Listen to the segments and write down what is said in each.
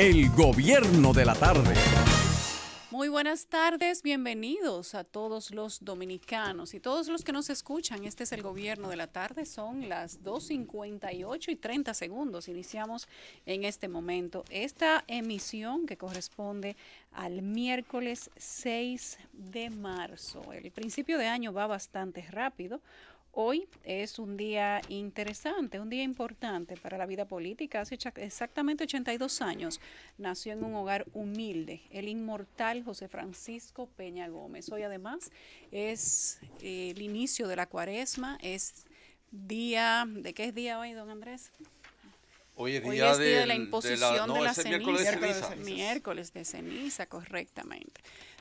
El gobierno de la tarde. Muy buenas tardes, bienvenidos a todos los dominicanos y todos los que nos escuchan. Este es el gobierno de la tarde, son las 2.58 y 30 segundos. Iniciamos en este momento esta emisión que corresponde al miércoles 6 de marzo. El principio de año va bastante rápido. Hoy es un día interesante, un día importante para la vida política. Hace exactamente 82 años nació en un hogar humilde el inmortal José Francisco Peña Gómez. Hoy además es eh, el inicio de la cuaresma, es día, ¿de qué es día hoy, don Andrés? Hoy es día, de la imposición de la, ceniza. Miércoles de ceniza. Miércoles de ceniza, correctamente.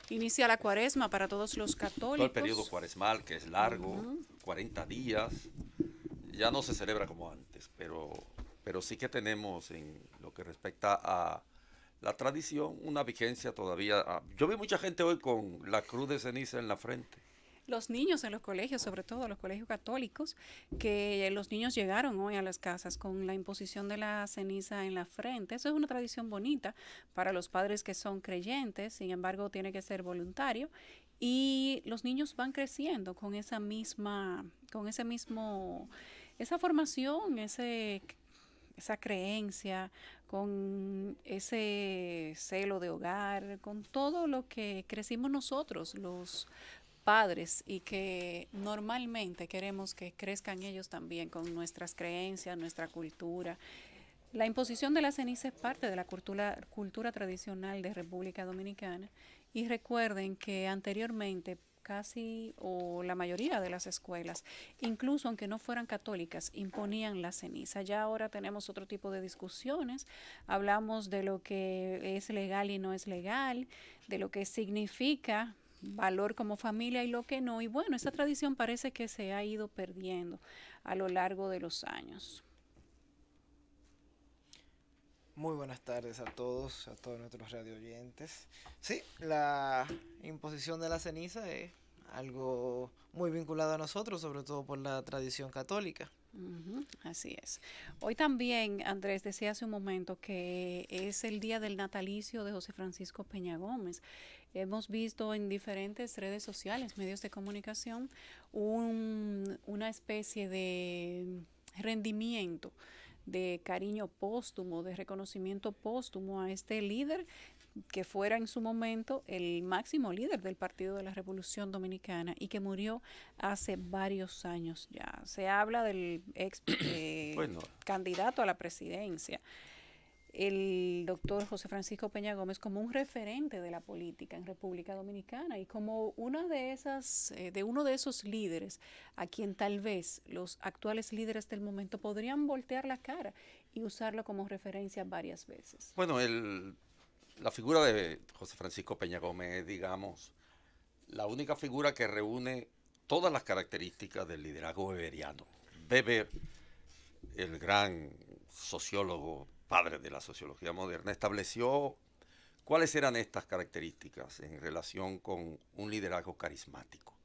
Inicia la cuaresma para todos los católicos. el periodo cuaresmal, que es largo. 40 días, ya no se celebra como antes, pero, pero sí que tenemos en lo que respecta a la tradición una vigencia todavía. Ah, yo vi mucha gente hoy con la cruz de ceniza en la frente los niños en los colegios, sobre todo los colegios católicos, que los niños llegaron hoy a las casas con la imposición de la ceniza en la frente. Eso es una tradición bonita para los padres que son creyentes, sin embargo tiene que ser voluntario y los niños van creciendo con esa misma, con ese mismo, esa formación, ese, esa creencia, con ese celo de hogar, con todo lo que crecimos nosotros, los padres y que normalmente queremos que crezcan ellos también con nuestras creencias, nuestra cultura. La imposición de la ceniza es parte de la cultura, cultura tradicional de República Dominicana y recuerden que anteriormente casi o la mayoría de las escuelas, incluso aunque no fueran católicas, imponían la ceniza. Ya ahora tenemos otro tipo de discusiones, hablamos de lo que es legal y no es legal, de lo que significa valor como familia y lo que no. Y bueno, esa tradición parece que se ha ido perdiendo a lo largo de los años. Muy buenas tardes a todos, a todos nuestros radio oyentes. Sí, la imposición de la ceniza es algo muy vinculado a nosotros, sobre todo por la tradición católica. así es. Hoy también, Andrés, decía hace un momento que es el día del natalicio de José Francisco Peña Gómez. Hemos visto en diferentes redes sociales, medios de comunicación, una especie de rendimiento de cariño póstumo, de reconocimiento póstumo a este líder que fuera en su momento el máximo líder del Partido de la Revolución Dominicana y que murió hace varios años ya. Se habla del ex eh, candidato a la presidencia, el doctor José Francisco Peña Gómez como un referente de la política en República Dominicana y como una de esas, eh, de uno de esos líderes a quien tal vez los actuales líderes del momento podrían voltear la cara y usarlo como referencia varias veces. Bueno, la figura de José Francisco Peña Gómez, digamos, la única figura que reúne todas las características del liderazgo beberiano. Beber, el gran sociólogo padre de la sociología moderna, estableció cuáles eran estas características en relación con un liderazgo carismático.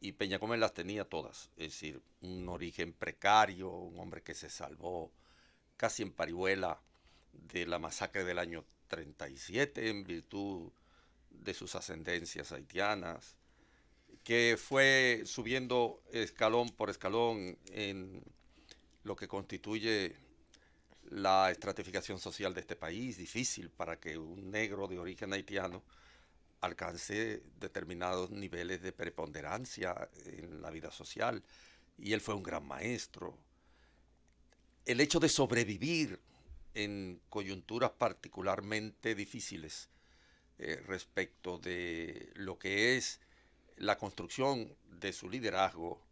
Y Peña Gómez las tenía todas, es decir, un origen precario, un hombre que se salvó casi en parihuela de la masacre del año 37 en virtud de sus ascendencias haitianas, que fue subiendo escalón por escalón en lo que constituye la estratificación social de este país, difícil para que un negro de origen haitiano alcance determinados niveles de preponderancia en la vida social. Y él fue un gran maestro. El hecho de sobrevivir en coyunturas particularmente difíciles eh, respecto de lo que es la construcción de su liderazgo,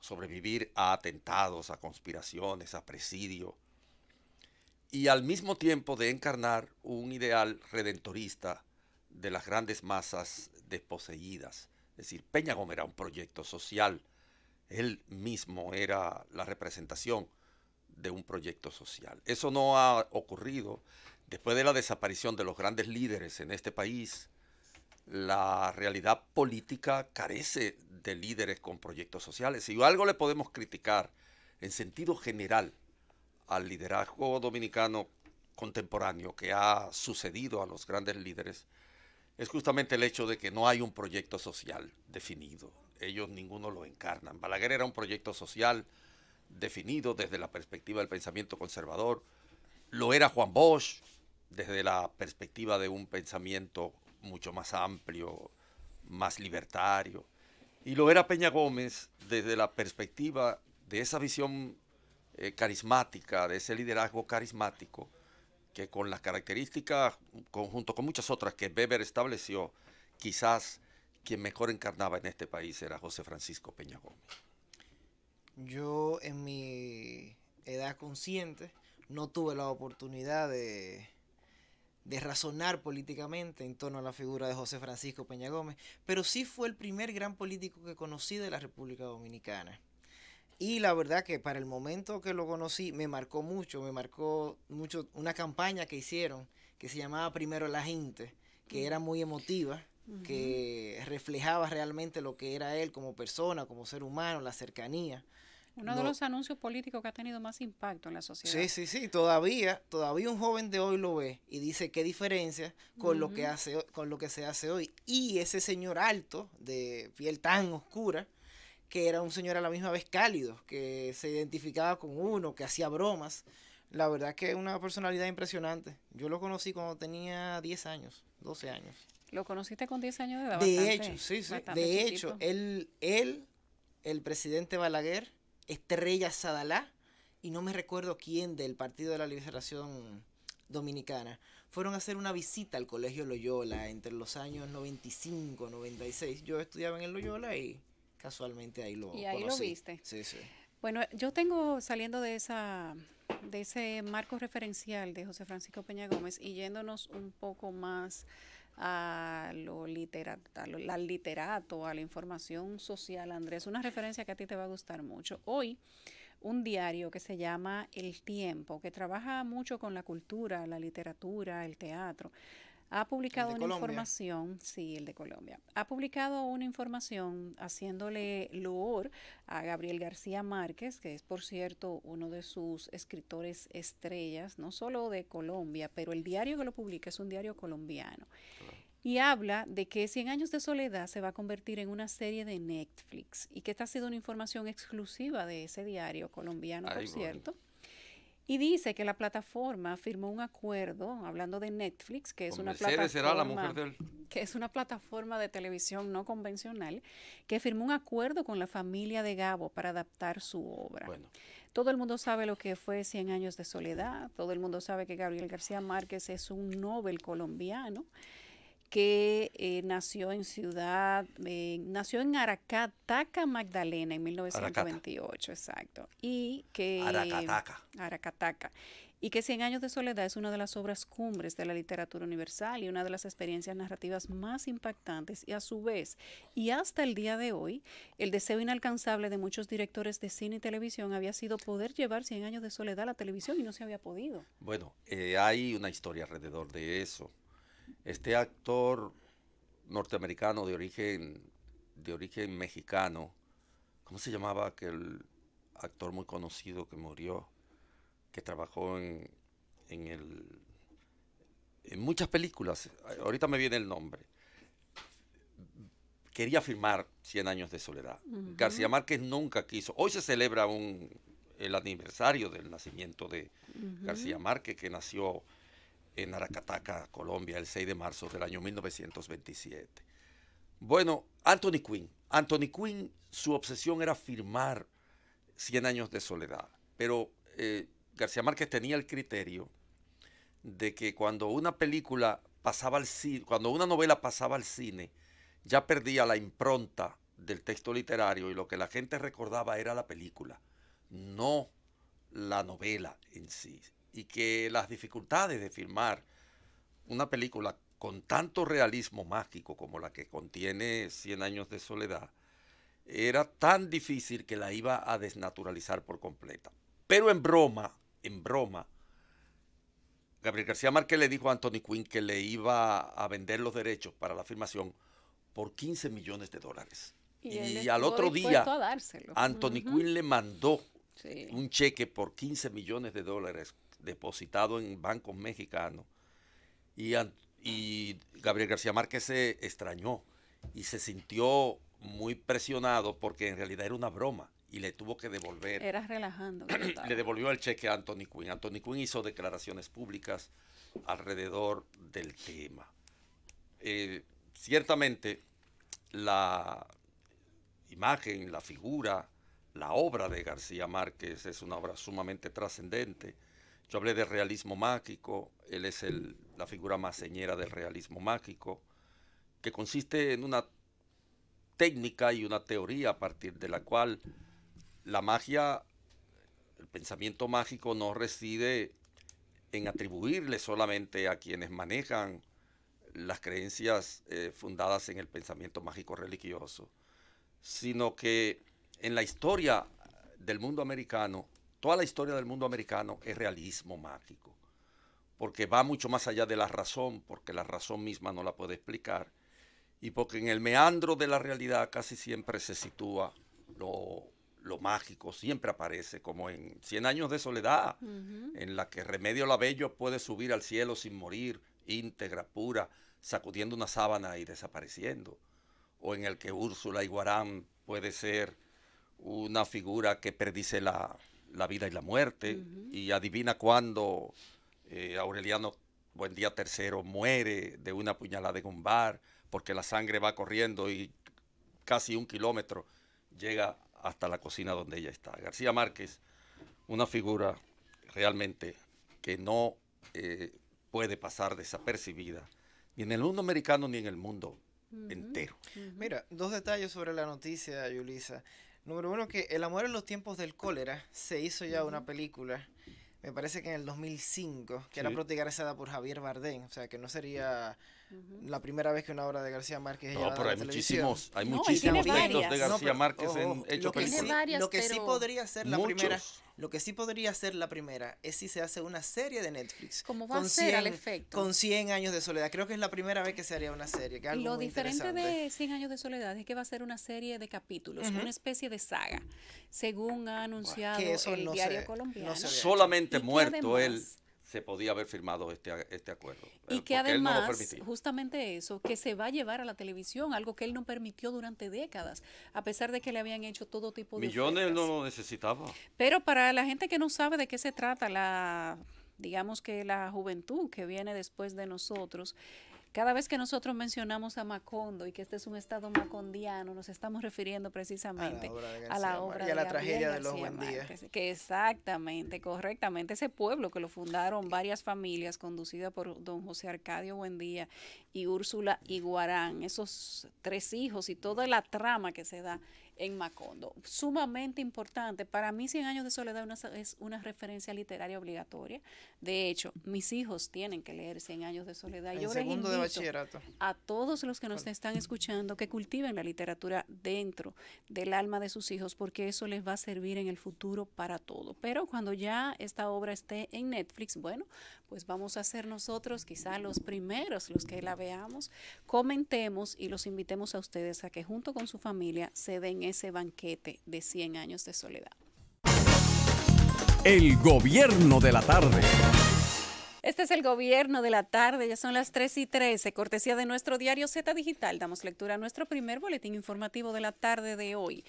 sobrevivir a atentados, a conspiraciones, a presidio, y al mismo tiempo de encarnar un ideal redentorista de las grandes masas desposeídas. Es decir, Peña Gómez era un proyecto social, él mismo era la representación de un proyecto social. Eso no ha ocurrido después de la desaparición de los grandes líderes en este país. La realidad política carece de líderes con proyectos sociales. Y algo le podemos criticar en sentido general al liderazgo dominicano contemporáneo que ha sucedido a los grandes líderes es justamente el hecho de que no hay un proyecto social definido. Ellos ninguno lo encarnan. Balaguer era un proyecto social definido desde la perspectiva del pensamiento conservador. Lo era Juan Bosch desde la perspectiva de un pensamiento mucho más amplio, más libertario. Y lo era Peña Gómez desde la perspectiva de esa visión eh, carismática, de ese liderazgo carismático, que con las características, junto con muchas otras que Weber estableció, quizás quien mejor encarnaba en este país era José Francisco Peña Gómez. Yo en mi edad consciente no tuve la oportunidad de, de razonar políticamente en torno a la figura de José Francisco Peña Gómez, pero sí fue el primer gran político que conocí de la República Dominicana. Y la verdad que para el momento que lo conocí me marcó mucho, me marcó mucho una campaña que hicieron que se llamaba Primero la gente, que era muy emotiva, que reflejaba realmente lo que era él como persona, como ser humano, la cercanía. Uno de los anuncios políticos que ha tenido más impacto en la sociedad. Sí, sí, sí, todavía, todavía un joven de hoy lo ve y dice qué diferencia con lo que hace con lo que se hace hoy y ese señor alto de piel tan oscura que era un señor a la misma vez cálido, que se identificaba con uno, que hacía bromas. La verdad que es una personalidad impresionante. Yo lo conocí cuando tenía 10 años, 12 años. ¿Lo conociste con 10 años de edad? De hecho, sí, sí. De hecho, él, él, el presidente Balaguer, Estrella Sadalá, y no me recuerdo quién del Partido de la Liberación Dominicana, fueron a hacer una visita al Colegio Loyola entre los años 95, 96. Yo estudiaba en el Loyola y casualmente ahí lo Y ahí conocí. lo viste. Sí, sí. Bueno, yo tengo saliendo de esa de ese marco referencial de José Francisco Peña Gómez y yéndonos un poco más a lo literato, al literato, a la información social, Andrés, una referencia que a ti te va a gustar mucho. Hoy, un diario que se llama El Tiempo, que trabaja mucho con la cultura, la literatura, el teatro ha publicado una información, sí, el de Colombia, ha publicado una información haciéndole loor a Gabriel García Márquez, que es por cierto uno de sus escritores estrellas, no solo de Colombia, pero el diario que lo publica es un diario colombiano. y habla de que 100 años de soledad se va a convertir en una serie de Netflix y que esta ha sido una información exclusiva de ese diario colombiano, por cierto. Y dice que la plataforma firmó un acuerdo, hablando de Netflix, que es, una plataforma, que es una plataforma de televisión no convencional, que firmó un acuerdo con la familia de Gabo para adaptar su obra. Todo el mundo sabe lo que fue Cien años de soledad, todo el mundo sabe que Gabriel García Márquez es un Nobel colombiano que eh, nació en ciudad, eh, nació en Aracataca, Magdalena, en 1928, exacto. Y que... Aracataca. Aracataca. Y que Cien años de soledad es una de las obras cumbres de la literatura universal y una de las experiencias narrativas más impactantes y a su vez, y hasta el día de hoy, el deseo inalcanzable de muchos directores de cine y televisión había sido poder llevar Cien años de soledad a la televisión y no se había podido. Bueno, eh, hay una historia alrededor de eso. Este actor norteamericano de origen, de origen mexicano, ¿cómo se llamaba aquel actor muy conocido que murió, que trabajó en, en, el, en muchas películas? Ahorita me viene el nombre. Quería firmar 100 años de soledad. García Márquez nunca quiso. Hoy se celebra un, el aniversario del nacimiento de García Márquez, que nació en Aracataca, Colombia, el 6 de marzo del año 1927. Bueno, Anthony Quinn. Anthony Quinn, su obsesión era firmar 100 años de soledad, pero eh, García Márquez tenía el criterio de que cuando una película pasaba al cine, cuando una novela pasaba al cine, ya perdía la impronta del texto literario y lo que la gente recordaba era la película, no la novela en sí y que las dificultades de filmar una película con tanto realismo mágico como la que contiene Cien años de soledad, era tan difícil que la iba a desnaturalizar por completa. Pero en broma, en broma, Gabriel García Márquez le dijo a Anthony Quinn que le iba a vender los derechos para la filmación por 15 millones de dólares. Y, al otro día, Anthony Quinn le mandó un cheque por 15 millones de dólares depositado en bancos mexicanos. Y, y Gabriel García Márquez se extrañó y se sintió muy presionado porque en realidad era una broma y le tuvo que devolver. Era relajando. le devolvió el cheque a Anthony Quinn. Anthony Quinn hizo declaraciones públicas alrededor del tema. Eh, ciertamente, la imagen, la figura, la obra de García Márquez es una obra sumamente trascendente yo hablé del realismo mágico, él es la figura más señera del realismo mágico, que consiste en una técnica y una teoría a partir de la cual la magia, el pensamiento mágico no reside en atribuirle solamente a quienes manejan las creencias eh, fundadas en el pensamiento mágico religioso, sino que en la historia del mundo americano toda la historia del mundo americano es realismo mágico, porque va mucho más allá de la razón, porque la razón misma no la puede explicar, y porque en el meandro de la realidad casi siempre se sitúa lo, mágico, siempre aparece, como en Cien años de soledad, en la que Remedio Labello puede subir al cielo sin morir, íntegra, pura, sacudiendo una sábana y desapareciendo, o en el que Úrsula Iguarán puede ser una figura que perdice la, la vida y la muerte, y adivina cuándo eh, Aureliano Buendía III muere de una puñalada de gombar porque la sangre va corriendo y casi un kilómetro llega hasta la cocina donde ella está. García Márquez, una figura realmente que no eh, puede pasar desapercibida, ni en el mundo americano ni en el mundo entero. Mira, dos detalles sobre la noticia, Yulisa. Número uno, que El amor en los tiempos del cólera se hizo ya una película, me parece que en el 2005, que era protagonizada por Javier Bardem, o sea que no sería la primera vez que una obra de García Márquez no, pero hay muchísimos, hay muchísimos textos de García Márquez en lo que, sí, lo que sí podría ser la primera, lo que sí podría ser la primera es si se hace una serie de Netflix. Como va a ser al efecto. Con 100 años de soledad. Creo que es la primera vez que se haría una serie. lo diferente de 100 años de soledad es que va a ser una serie de capítulos, una especie de saga, según ha anunciado el diario colombiano. Solamente muerto él se podía haber firmado este, este acuerdo. Y que además, justamente eso, que se va a llevar a la televisión, algo que él no permitió durante décadas, a pesar de que le habían hecho todo tipo de... Millones no lo necesitaba. Pero para la gente que no sabe de qué se trata, la digamos que la juventud que viene después de nosotros, cada vez que nosotros mencionamos a Macondo y que este es un estado macondiano, nos estamos refiriendo precisamente a la obra de tragedia de los Buendías. Que exactamente, correctamente, ese pueblo que lo fundaron varias familias conducidas por don José Arcadio Buendía y Úrsula Iguarán, esos tres hijos y toda la trama que se da en Macondo. Sumamente importante. Para mí, Cien años de soledad es una referencia literaria obligatoria. De hecho, mis hijos tienen que leer Cien años de soledad. Yo les de bachillerato. a todos los que nos están escuchando que cultiven la literatura dentro del alma de sus hijos, porque eso les va a servir en el futuro para todo. Pero cuando ya esta obra esté en Netflix, bueno, pues vamos a ser nosotros quizá los primeros, los que la veamos, comentemos y los invitemos a ustedes a que junto con su familia se den ese banquete de 100 años de soledad. El gobierno de la tarde. Este es el gobierno de la tarde, ya son las 3 y 13, cortesía de nuestro diario Z Digital. Damos lectura a nuestro primer boletín informativo de la tarde de hoy.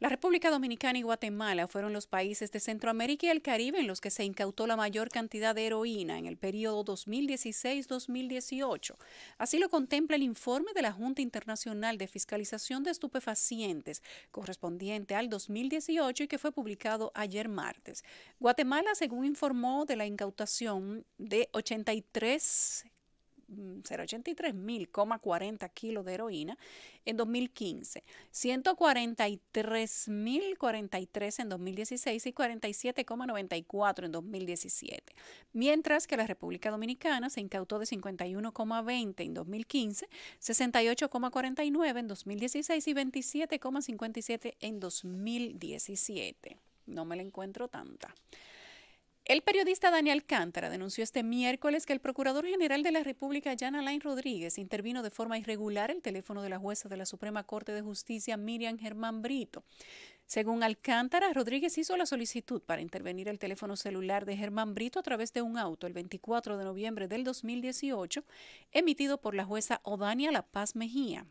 La República Dominicana y Guatemala fueron los países de Centroamérica y el Caribe en los que se incautó la mayor cantidad de heroína en el periodo 2016-2018. Así lo contempla el informe de la Junta Internacional de Fiscalización de Estupefacientes, correspondiente al 2018 y que fue publicado ayer martes. Guatemala, según informó de la incautación de 83 40 mm, kilos de heroína en 2015, 43 en 2016 y 47,94 en 2017, mientras que la República Dominicana se incautó de 51,20 en 2015, 68,49 en 2016 y 27,57 en 2017. No me la encuentro tanta. El periodista Daniel Cántara denunció este miércoles que el Procurador General de la República, Jan Alain Rodríguez, intervino de forma irregular el teléfono de la jueza de la Suprema Corte de Justicia, Miriam Germán Brito. Según Alcántara, Rodríguez hizo la solicitud para intervenir el teléfono celular de Germán Brito a través de un auto el 24 de noviembre del 2018, emitido por la jueza Odania La Paz Mejía.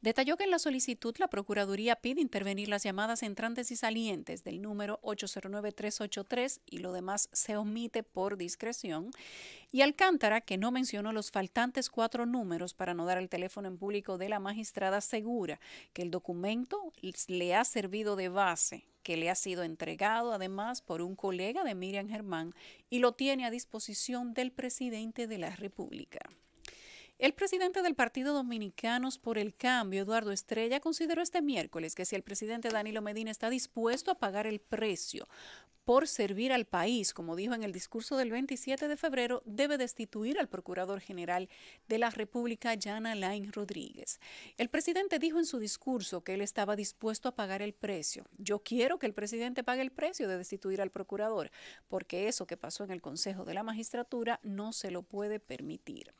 Detalló que en la solicitud la Procuraduría pide intervenir las llamadas entrantes y salientes del número 809-383 y lo demás se omite por discreción. Y Alcántara, que no mencionó los faltantes cuatro números para no dar el teléfono en público de la magistrada, asegura que el documento le ha servido de base que le ha sido entregado además por un colega de Miriam Germán y lo tiene a disposición del presidente de la República. El presidente del Partido Dominicanos por el Cambio, Eduardo Estrella, consideró este miércoles que si el presidente Danilo Medina está dispuesto a pagar el precio por servir al país, como dijo en el discurso del 27 de febrero, debe destituir al Procurador General de la República, Jan Alain Rodríguez. El presidente dijo en su discurso que él estaba dispuesto a pagar el precio. Yo quiero que el presidente pague el precio de destituir al Procurador, porque eso que pasó en el Consejo de la Magistratura no se lo puede permitir.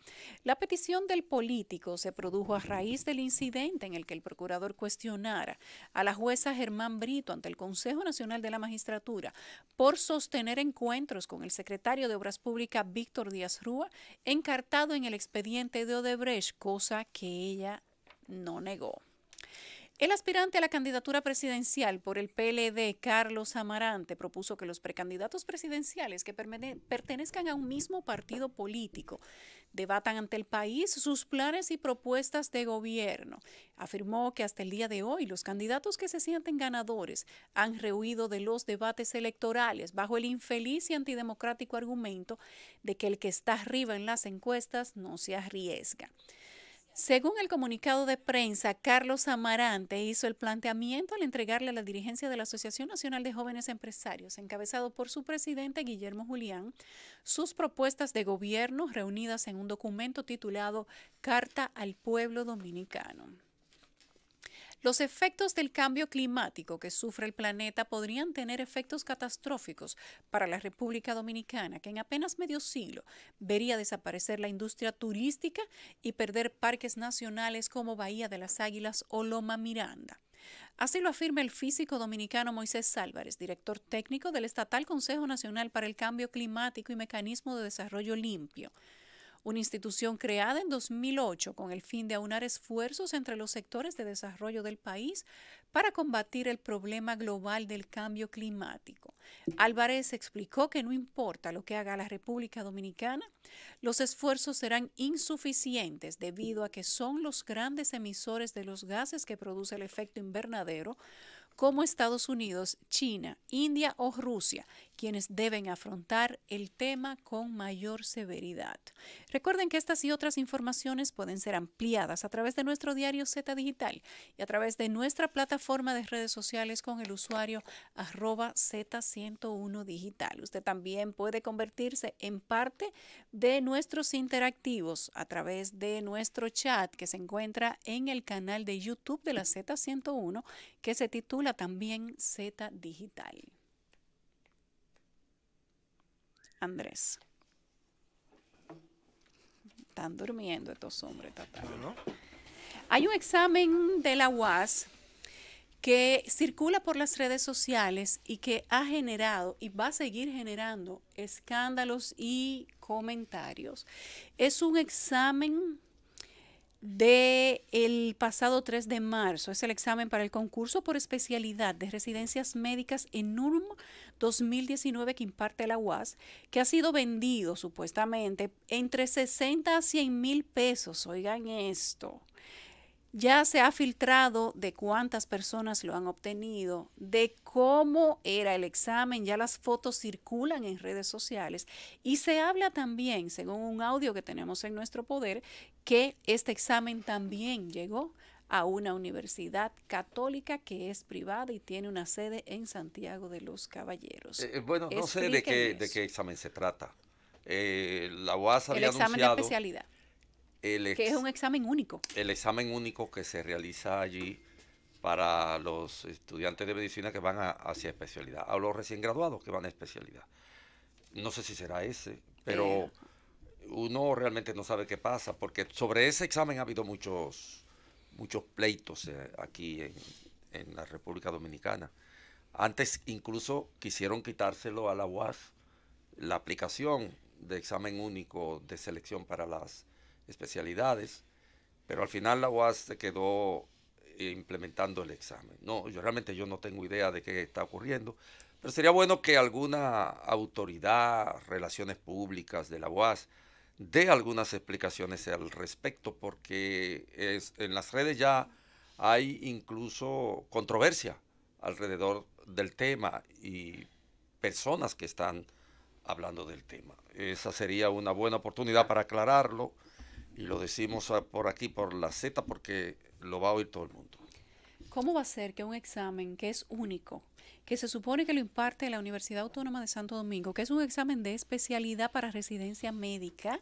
La petición del político se produjo a raíz del incidente en el que el procurador cuestionara a la jueza Germán Brito ante el Consejo Nacional de la Magistratura por sostener encuentros con el secretario de Obras Públicas Víctor Díaz Rúa, encartado en el expediente de Odebrecht, cosa que ella no negó. El aspirante a la candidatura presidencial por el PLD, Carlos Amarante, propuso que los precandidatos presidenciales que pertenezcan a un mismo partido político debatan ante el país sus planes y propuestas de gobierno. Afirmó que hasta el día de hoy los candidatos que se sienten ganadores han rehuido de los debates electorales bajo el infeliz y antidemocrático argumento de que el que está arriba en las encuestas no se arriesga. Según el comunicado de prensa, Carlos Amarante hizo el planteamiento al entregarle a la dirigencia de la Asociación Nacional de Jóvenes Empresarios, encabezado por su presidente Guillermo Julián, sus propuestas de gobierno reunidas en un documento titulado Carta al Pueblo Dominicano. Los efectos del cambio climático que sufre el planeta podrían tener efectos catastróficos para la República Dominicana, que en apenas medio siglo vería desaparecer la industria turística y perder parques nacionales como Bahía de las Águilas o Loma Miranda. Así lo afirma el físico dominicano Moisés Álvarez, director técnico del Estatal Consejo Nacional para el Cambio Climático y Mecanismo de Desarrollo Limpio una institución creada en 2008 con el fin de aunar esfuerzos entre los sectores de desarrollo del país para combatir el problema global del cambio climático. Álvarez explicó que no importa lo que haga la República Dominicana, los esfuerzos serán insuficientes debido a que son los grandes emisores de los gases que produce el efecto invernadero como Estados Unidos, China, India o Rusia, quienes deben afrontar el tema con mayor severidad. Recuerden que estas y otras informaciones pueden ser ampliadas a través de nuestro diario Z Digital y a través de nuestra plataforma de redes sociales con el usuario arroba Z101 Digital. Usted también puede convertirse en parte de nuestros interactivos a través de nuestro chat que se encuentra en el canal de YouTube de la Z101 que se titula también Z Digital. Andrés. Están durmiendo estos hombres Hay un examen de la UAS que circula por las redes sociales y que ha generado y va a seguir generando escándalos y comentarios. Es un examen de el pasado 3 de marzo. Es el examen para el concurso por especialidad de residencias médicas en URM. 2019 que imparte la UAS, que ha sido vendido supuestamente entre 60 a 100 mil pesos. Oigan esto. Ya se ha filtrado de cuántas personas lo han obtenido, de cómo era el examen, ya las fotos circulan en redes sociales y se habla también, según un audio que tenemos en nuestro poder, que este examen también llegó a una universidad católica que es privada y tiene una sede en Santiago de los Caballeros. Eh, eh, bueno, no sé de qué, de qué, examen se trata. Eh, la UAS el examen de especialidad. que es un examen único. El examen único que se realiza allí para los estudiantes de medicina que van a, hacia especialidad, a los recién graduados que van a especialidad. No sé si será ese, pero uno realmente no sabe qué pasa, porque sobre ese examen ha habido muchos muchos pleitos eh, aquí en, la República Dominicana. Antes incluso quisieron quitárselo a la UAS la aplicación de examen único de selección para las especialidades, pero al final la UAS se quedó eh, implementando el examen. No, yo realmente yo no tengo idea de qué está ocurriendo, pero sería bueno que alguna autoridad, relaciones públicas de la UAS, de algunas explicaciones al respecto, porque es, en las redes ya hay incluso controversia alrededor del tema y personas que están hablando del tema. Esa sería una buena oportunidad para aclararlo y lo decimos ah, por aquí, por la Z, porque lo va a oír todo el mundo. ¿Cómo va a ser que un examen que es único, que se supone que lo imparte la Universidad Autónoma de Santo Domingo, que es un examen de especialidad para residencia médica,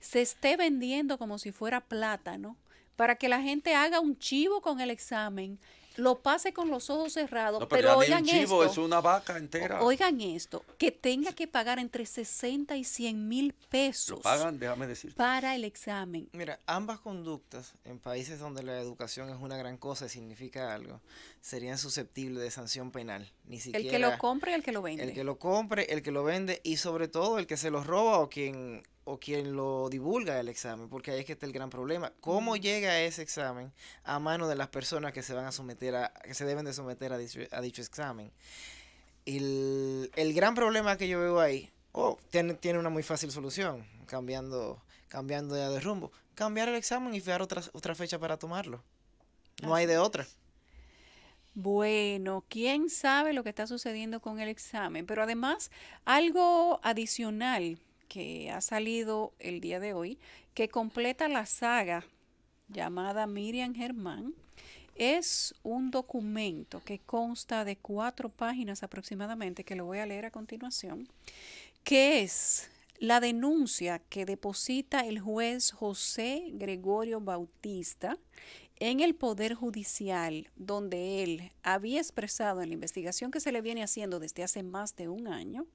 se esté vendiendo como si fuera plátano para que la gente haga un chivo con el examen lo pase con los ojos cerrados, pero, oigan esto. Es una vaca entera. Oigan esto, que tenga que pagar entre 60 y 100 mil pesos. Lo pagan, déjame decir. Para el examen. Mira, ambas conductas en países donde la educación es una gran cosa y significa algo, serían susceptibles de sanción penal. Ni siquiera el que lo compre y el que lo vende. El que lo compre, el que lo vende y sobre todo el que se los roba o quien o quien lo divulga el examen, porque ahí es que está el gran problema. ¿Cómo llega ese examen a mano de las personas que se van a someter a, que se deben de someter a, dicho, examen? El, el, gran problema que yo veo ahí, oh, tiene, tiene una muy fácil solución, cambiando, cambiando de rumbo. Cambiar el examen y fijar otra, otra fecha para tomarlo. No hay de otra. Bueno, quién sabe lo que está sucediendo con el examen, pero además algo adicional que ha salido el día de hoy, que completa la saga llamada Miriam Germán. Es un documento que consta de cuatro páginas aproximadamente, que lo voy a leer a continuación, que es la denuncia que deposita el juez José Gregorio Bautista en el Poder Judicial, donde él había expresado en la investigación que se le viene haciendo desde hace más de un año,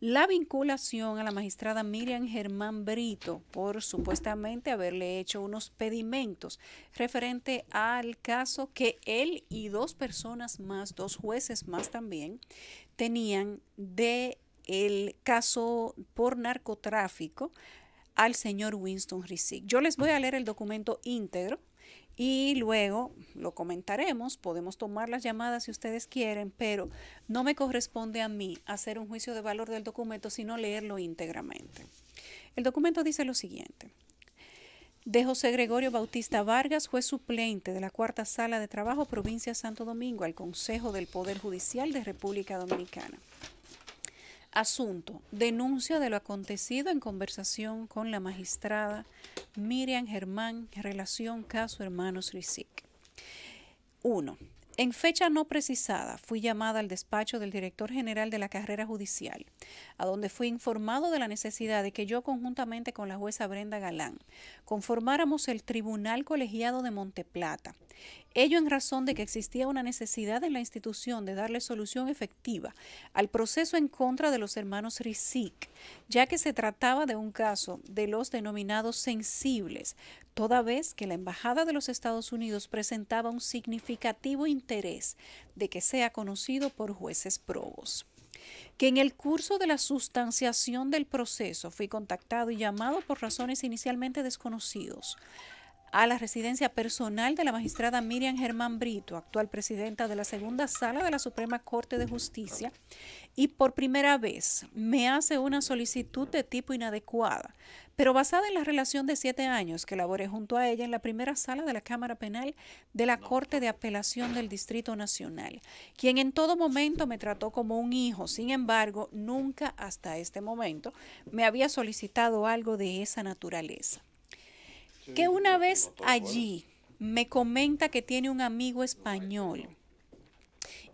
la vinculación a la magistrada Miriam Germán Brito por supuestamente haberle hecho unos pedimentos referente al caso que él y dos personas más, dos jueces más también, tenían de el caso por narcotráfico al señor Winston Rizik. Yo les voy a leer el documento íntegro y luego lo comentaremos, podemos tomar las llamadas si ustedes quieren, pero no me corresponde a mí hacer un juicio de valor del documento, sino leerlo íntegramente. El documento dice lo siguiente. De José Gregorio Bautista Vargas, juez suplente de la Cuarta Sala de Trabajo, Provincia Santo Domingo, al Consejo del Poder Judicial de República Dominicana. Asunto, denuncia de lo acontecido en conversación con la magistrada Miriam Germán, relación caso hermanos Risic. 1. En fecha no precisada, fui llamada al despacho del director general de la carrera judicial, a donde fui informado de la necesidad de que yo, conjuntamente con la jueza Brenda Galán, conformáramos el Tribunal Colegiado de Monteplata. Ello en razón de que existía una necesidad en la institución de darle solución efectiva al proceso en contra de los hermanos Rizik, ya que se trataba de un caso de los denominados sensibles, toda vez que la Embajada de los Estados Unidos presentaba un significativo interés interés de que sea conocido por jueces probos que en el curso de la sustanciación del proceso fui contactado y llamado por razones inicialmente desconocidos a la residencia personal de la magistrada Miriam Germán Brito, actual presidenta de la segunda sala de la Suprema Corte de Justicia, y por primera vez me hace una solicitud de tipo inadecuada, pero basada en la relación de siete años que laboré junto a ella en la primera sala de la Cámara Penal de la Corte de Apelación del Distrito Nacional, quien en todo momento me trató como un hijo, sin embargo, nunca hasta este momento me había solicitado algo de esa naturaleza que una vez allí me comenta que tiene un amigo español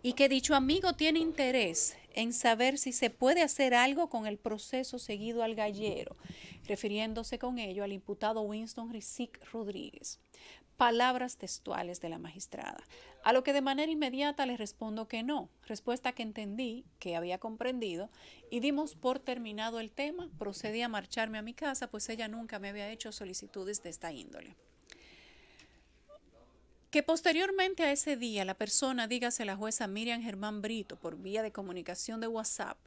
y que dicho amigo tiene interés en saber si se puede hacer algo con el proceso seguido al gallero, refiriéndose con ello al imputado Winston Rizik Rodríguez palabras textuales de la magistrada, a lo que de manera inmediata le respondo que no, respuesta que entendí, que había comprendido, y dimos por terminado el tema, procedí a marcharme a mi casa, pues ella nunca me había hecho solicitudes de esta índole. Que posteriormente a ese día la persona, dígase la jueza Miriam Germán Brito, por vía de comunicación de WhatsApp,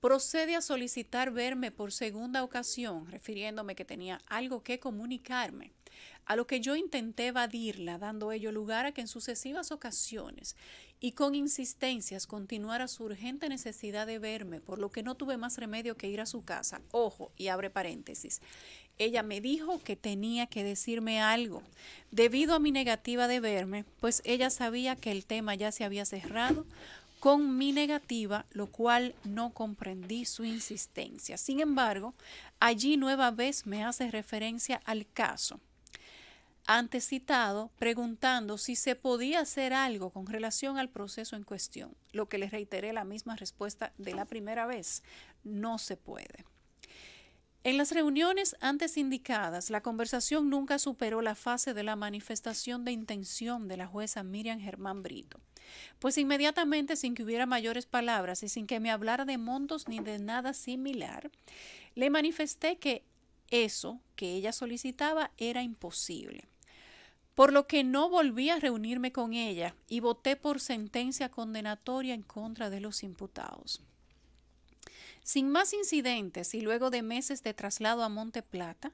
procede a solicitar verme por segunda ocasión, refiriéndome que tenía algo que comunicarme, a lo que yo intenté evadirla, dando ello lugar a que en sucesivas ocasiones y con insistencias continuara su urgente necesidad de verme, por lo que no tuve más remedio que ir a su casa. Ojo, y abre paréntesis. Ella me dijo que tenía que decirme algo. Debido a mi negativa de verme, pues ella sabía que el tema ya se había cerrado, con mi negativa, lo cual no comprendí su insistencia. Sin embargo, allí nueva vez me hace referencia al caso antes citado, preguntando si se podía hacer algo con relación al proceso en cuestión, lo que le reiteré la misma respuesta de la primera vez, no se puede. En las reuniones antes indicadas, la conversación nunca superó la fase de la manifestación de intención de la jueza Miriam Germán Brito. Pues inmediatamente, sin que hubiera mayores palabras y sin que me hablara de montos ni de nada similar, le manifesté que eso que ella solicitaba era imposible por lo que no volví a reunirme con ella y voté por sentencia condenatoria en contra de los imputados. Sin más incidentes y luego de meses de traslado a Monte Plata,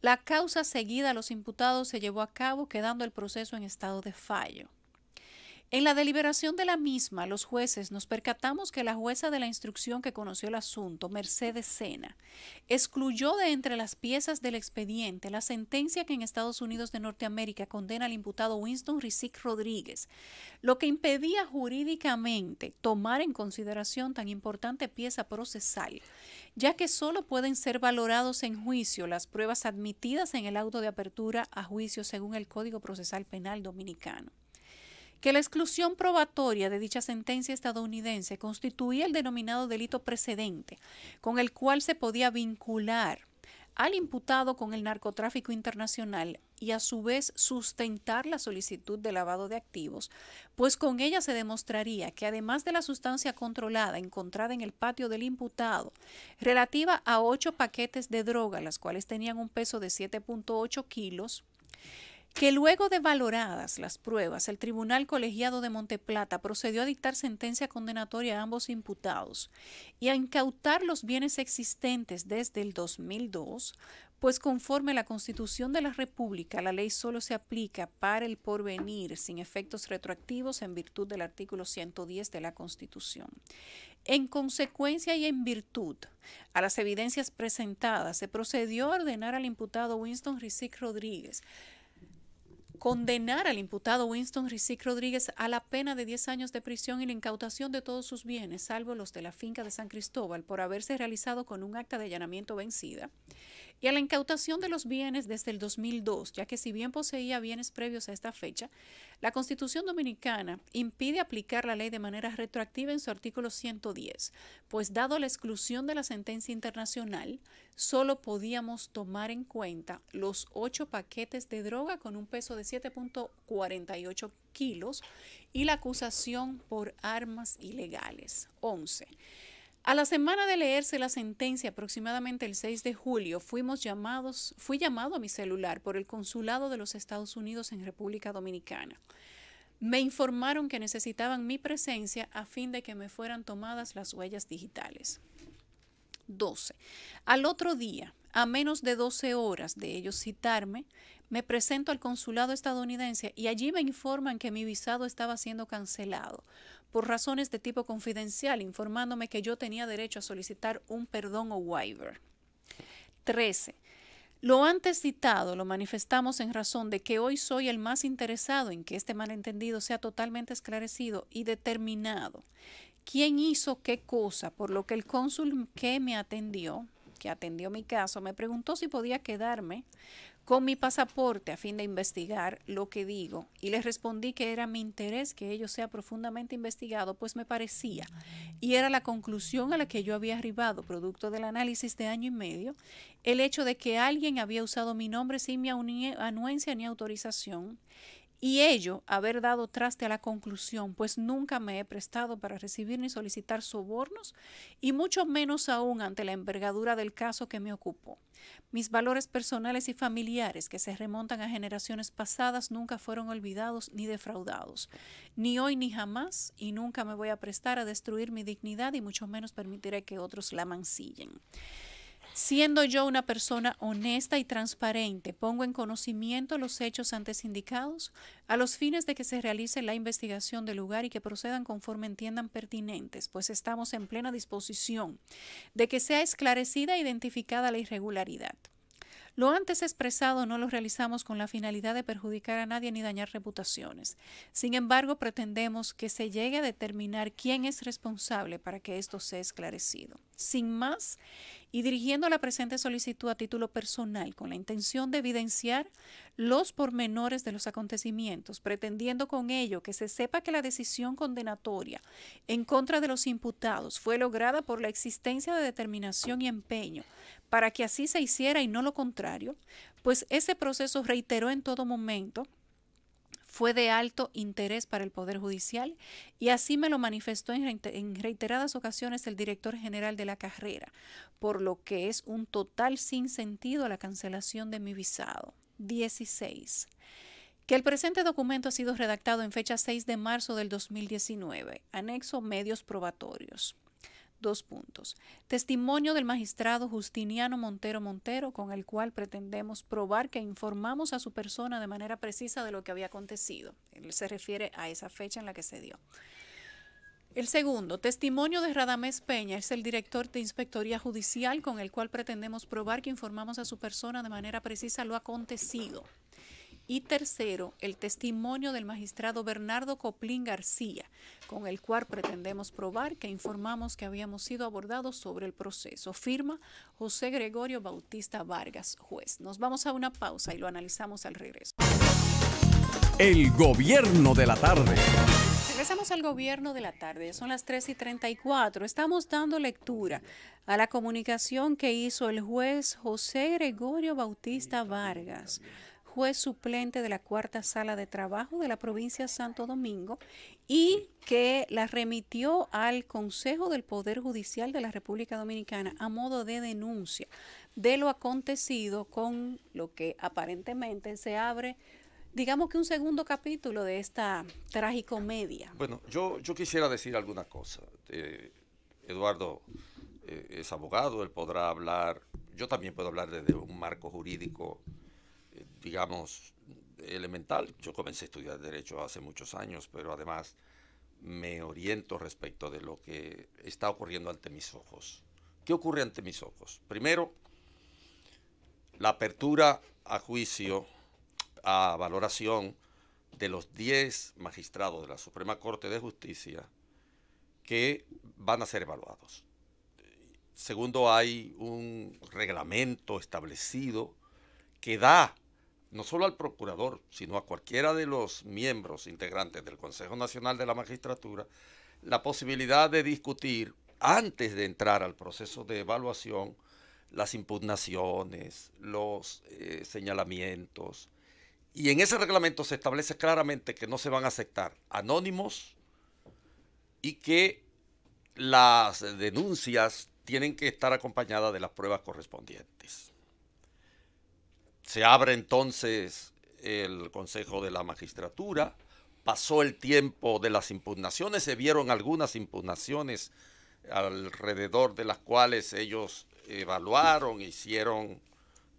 la causa seguida a los imputados se llevó a cabo quedando el proceso en estado de fallo. En la deliberación de la misma, los jueces nos percatamos que la jueza de la instrucción que conoció el asunto, Mercedes Sena, excluyó de entre las piezas del expediente la sentencia que en Estados Unidos de Norteamérica condena al imputado Winston Rizik Rodríguez, lo que impedía jurídicamente tomar en consideración tan importante pieza procesal, ya que solo pueden ser valorados en juicio las pruebas admitidas en el auto de apertura a juicio según el Código Procesal Penal Dominicano que la exclusión probatoria de dicha sentencia estadounidense constituía el denominado delito precedente, con el cual se podía vincular al imputado con el narcotráfico internacional y a su vez sustentar la solicitud de lavado de activos, pues con ella se demostraría que además de la sustancia controlada encontrada en el patio del imputado, relativa a ocho paquetes de droga, las cuales tenían un peso de 7.8 kilos, que luego de valoradas las pruebas, el Tribunal Colegiado de Monteplata procedió a dictar sentencia condenatoria a ambos imputados y a incautar los bienes existentes desde el 2002, pues conforme a la Constitución de la República, la ley solo se aplica para el porvenir sin efectos retroactivos en virtud del artículo 110 de la Constitución. En consecuencia y en virtud a las evidencias presentadas, se procedió a ordenar al imputado Winston Rizik Rodríguez condenar al imputado Winston Rizik Rodríguez a la pena de 10 años de prisión y la incautación de todos sus bienes, salvo los de la finca de San Cristóbal, por haberse realizado con un acta de allanamiento vencida y a la incautación de los bienes desde el 2002, ya que si bien poseía bienes previos a esta fecha, la Constitución dominicana impide aplicar la ley de manera retroactiva en su artículo 110, pues dado la exclusión de la sentencia internacional, solo podíamos tomar en cuenta los ocho paquetes de droga con un peso de 7.48 kilos y la acusación por armas ilegales, 11. A la semana de leerse la sentencia, aproximadamente el 6 de julio, fuimos llamados, fui llamado a mi celular por el consulado de los Estados Unidos en República Dominicana. Me informaron que necesitaban mi presencia a fin de que me fueran tomadas las huellas digitales. 12. Al otro día, a menos de 12 horas de ellos citarme, me presento al consulado estadounidense y allí me informan que mi visado estaba siendo cancelado por razones de tipo confidencial, informándome que yo tenía derecho a solicitar un perdón o waiver. 13. Lo antes citado lo manifestamos en razón de que hoy soy el más interesado en que este malentendido sea totalmente esclarecido y determinado. ¿Quién hizo qué cosa? Por lo que el cónsul que me atendió, que atendió mi caso, me preguntó si podía quedarme con mi pasaporte a fin de investigar lo que digo y les respondí que era mi interés que ello sea profundamente investigado, pues me parecía y era la conclusión a la que yo había arribado, producto del análisis de año y medio, el hecho de que alguien había usado mi nombre sin mi anuencia ni autorización y ello haber dado traste a la conclusión, pues nunca me he prestado para recibir ni solicitar sobornos, y mucho menos aún ante la envergadura del caso que me ocupo. Mis valores personales y familiares, que se remontan a generaciones pasadas, nunca fueron olvidados ni defraudados, ni hoy ni jamás, y nunca me voy a prestar a destruir mi dignidad y mucho menos permitiré que otros la mancillen. Siendo yo una persona honesta y transparente, pongo en conocimiento los hechos antes indicados a los fines de que se realice la investigación del lugar y que procedan conforme entiendan pertinentes, pues estamos en plena disposición de que sea esclarecida e identificada la irregularidad. Lo antes expresado no lo realizamos con la finalidad de perjudicar a nadie ni dañar reputaciones. Sin embargo, pretendemos que se llegue a determinar quién es responsable para que esto sea esclarecido. Sin más, y dirigiendo la presente solicitud a título personal con la intención de evidenciar los pormenores de los acontecimientos, pretendiendo con ello que se sepa que la decisión condenatoria en contra de los imputados fue lograda por la existencia de determinación y empeño para que así se hiciera y no lo contrario, pues ese proceso reiteró en todo momento fue de alto interés para el Poder Judicial y así me lo manifestó en reiteradas ocasiones el director general de la carrera, por lo que es un total sinsentido la cancelación de mi visado. 16 que el presente documento ha sido redactado en fecha 6 de marzo del 2019, anexo medios probatorios. Dos puntos. Testimonio del magistrado Justiniano Montero Montero, con el cual pretendemos probar que informamos a su persona de manera precisa de lo que había acontecido. Él se refiere a esa fecha en la que se dio. El segundo, testimonio de Radamés Peña, es el director de Inspectoría Judicial, con el cual pretendemos probar que informamos a su persona de manera precisa lo acontecido. Y tercero, el testimonio del magistrado Bernardo Coplín García, con el cual pretendemos probar que informamos que habíamos sido abordados sobre el proceso. Firma José Gregorio Bautista Vargas, juez. Nos vamos a una pausa y lo analizamos al regreso. El gobierno de la tarde. Regresamos al gobierno de la tarde, son las 3 y 34. Estamos dando lectura a la comunicación que hizo el juez José Gregorio Bautista Vargas juez suplente de la cuarta sala de trabajo de la provincia de Santo Domingo y que la remitió al Consejo del Poder Judicial de la República Dominicana a modo de denuncia de lo acontecido con lo que aparentemente se abre digamos que un segundo capítulo de esta tragicomedia. Bueno, yo, yo quisiera decir alguna cosa. Eh, Eduardo eh, es abogado, él podrá hablar, yo también puedo hablar desde un marco jurídico digamos, elemental. Yo comencé a estudiar Derecho hace muchos años, pero además me oriento respecto de lo que está ocurriendo ante mis ojos. ¿Qué ocurre ante mis ojos? Primero, la apertura a juicio, a valoración de los 10 magistrados de la Suprema Corte de Justicia que van a ser evaluados. Segundo, hay un reglamento establecido que da no solo al procurador, sino a cualquiera de los miembros integrantes del Consejo Nacional de la Magistratura, la posibilidad de discutir antes de entrar al proceso de evaluación las impugnaciones, los eh, señalamientos. Y en ese reglamento se establece claramente que no se van a aceptar anónimos y que las denuncias tienen que estar acompañadas de las pruebas correspondientes. Se abre entonces el Consejo de la Magistratura, pasó el tiempo de las impugnaciones, se vieron algunas impugnaciones alrededor de las cuales ellos evaluaron, hicieron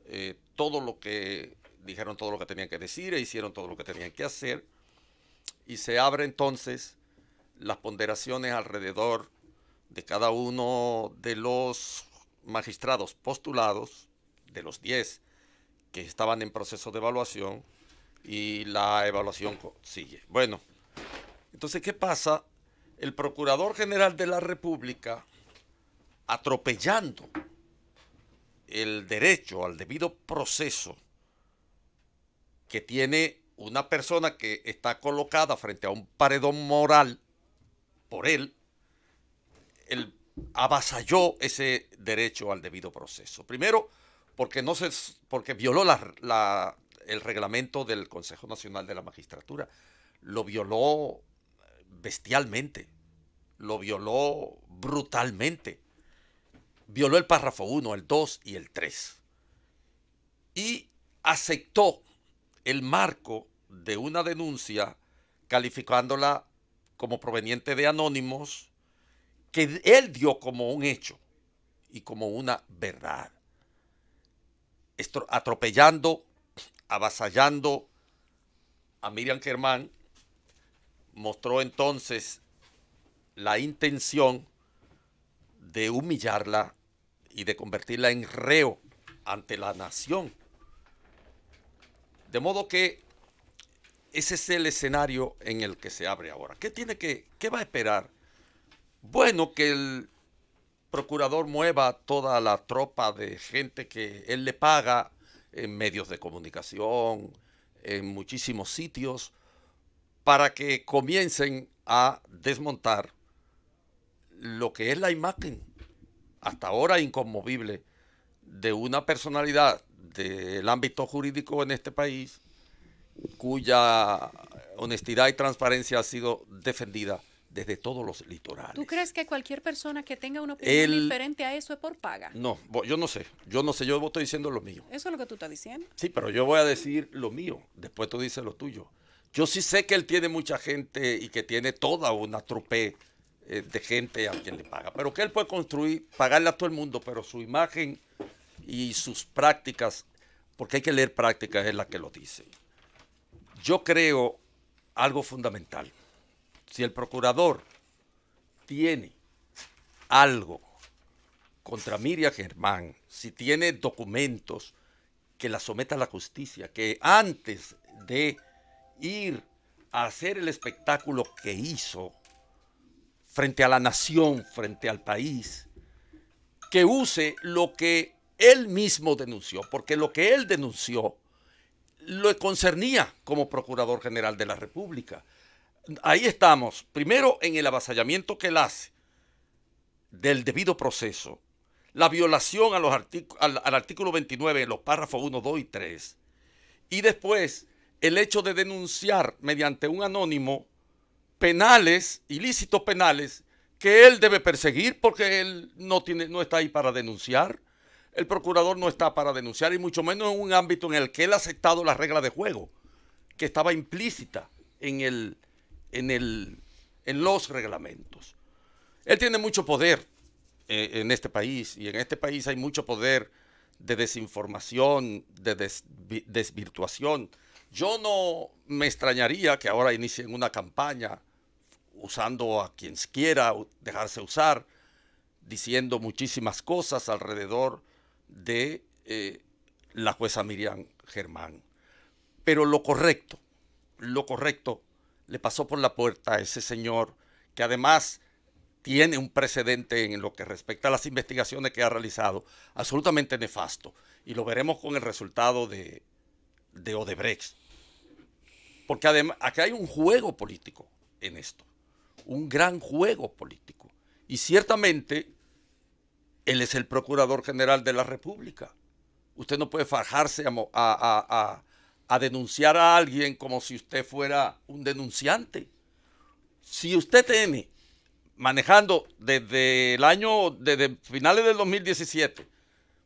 eh, todo lo que, dijeron todo lo que tenían que decir e hicieron todo lo que tenían que hacer. Y se abre entonces las ponderaciones alrededor de cada uno de los magistrados postulados, de los 10 que estaban en proceso de evaluación y la evaluación sigue. Bueno, entonces, ¿qué pasa? El Procurador General de la República, atropellando el derecho al debido proceso que tiene una persona que está colocada frente a un paredón moral por él, él avasalló ese derecho al debido proceso. Primero, porque, no porque violó el reglamento del Consejo Nacional de la Magistratura. Lo violó bestialmente, lo violó brutalmente. Violó el párrafo 1, el 2 y el 3. Y aceptó el marco de una denuncia calificándola como proveniente de anónimos que él dio como un hecho y como una verdad atropellando, avasallando a Miriam Germán, mostró entonces la intención de humillarla y de convertirla en reo ante la nación. De modo que ese es el escenario en el que se abre ahora. ¿Qué tiene que, qué va a esperar? Bueno, que el procurador mueva toda la tropa de gente que él le paga en medios de comunicación, en muchísimos sitios, para que comiencen a desmontar lo que es la imagen, hasta ahora inconmovible, de una personalidad del ámbito jurídico en este país cuya honestidad y transparencia ha sido defendida desde todos los litorales. ¿Tú crees que cualquier persona que tenga una opinión diferente a eso es por paga? No, yo no sé, yo no sé, yo estoy diciendo lo mío. Eso es lo que tú estás diciendo. Sí, pero yo voy a decir lo mío, después tú dices lo tuyo. Yo sí sé que él tiene mucha gente y que tiene toda una tropé eh, de gente a quien le paga, pero que él puede construir, pagarle a todo el mundo, pero su imagen y sus prácticas, porque hay que leer prácticas, es la que lo dice. Yo creo algo fundamental si el procurador tiene algo contra Miria Germán, si tiene documentos que la someta a la justicia, que antes de ir a hacer el espectáculo que hizo frente a la nación, frente al país, que use lo que él mismo denunció, porque lo que él denunció lo concernía como Procurador General de la República ahí estamos. Primero en el avasallamiento que él hace del debido proceso, la violación a los al, al artículo 29 los párrafos 1, 2 y 3, y después el hecho de denunciar mediante un anónimo penales, ilícitos penales, que él debe perseguir porque él no, tiene, no está ahí para denunciar. El procurador no está para denunciar y mucho menos en un ámbito en el que él ha aceptado la regla de juego, que estaba implícita en el, en, los reglamentos. Él tiene mucho poder eh, en este país y en este país hay mucho poder de desinformación, de desvirtuación. Yo no me extrañaría que ahora inicien una campaña usando a quien quiera dejarse usar, diciendo muchísimas cosas alrededor de eh, la jueza Miriam Germán. Pero lo correcto, lo correcto le pasó por la puerta a ese señor que además tiene un precedente en lo que respecta a las investigaciones que ha realizado absolutamente nefasto. Y lo veremos con el resultado de, de Odebrecht. Porque además, acá hay un juego político en esto, un gran juego político. Y ciertamente, él es el Procurador General de la República. Usted no puede fajarse a, a denunciar a alguien como si usted fuera un denunciante. Si usted tiene manejando desde el año, desde finales del 2017,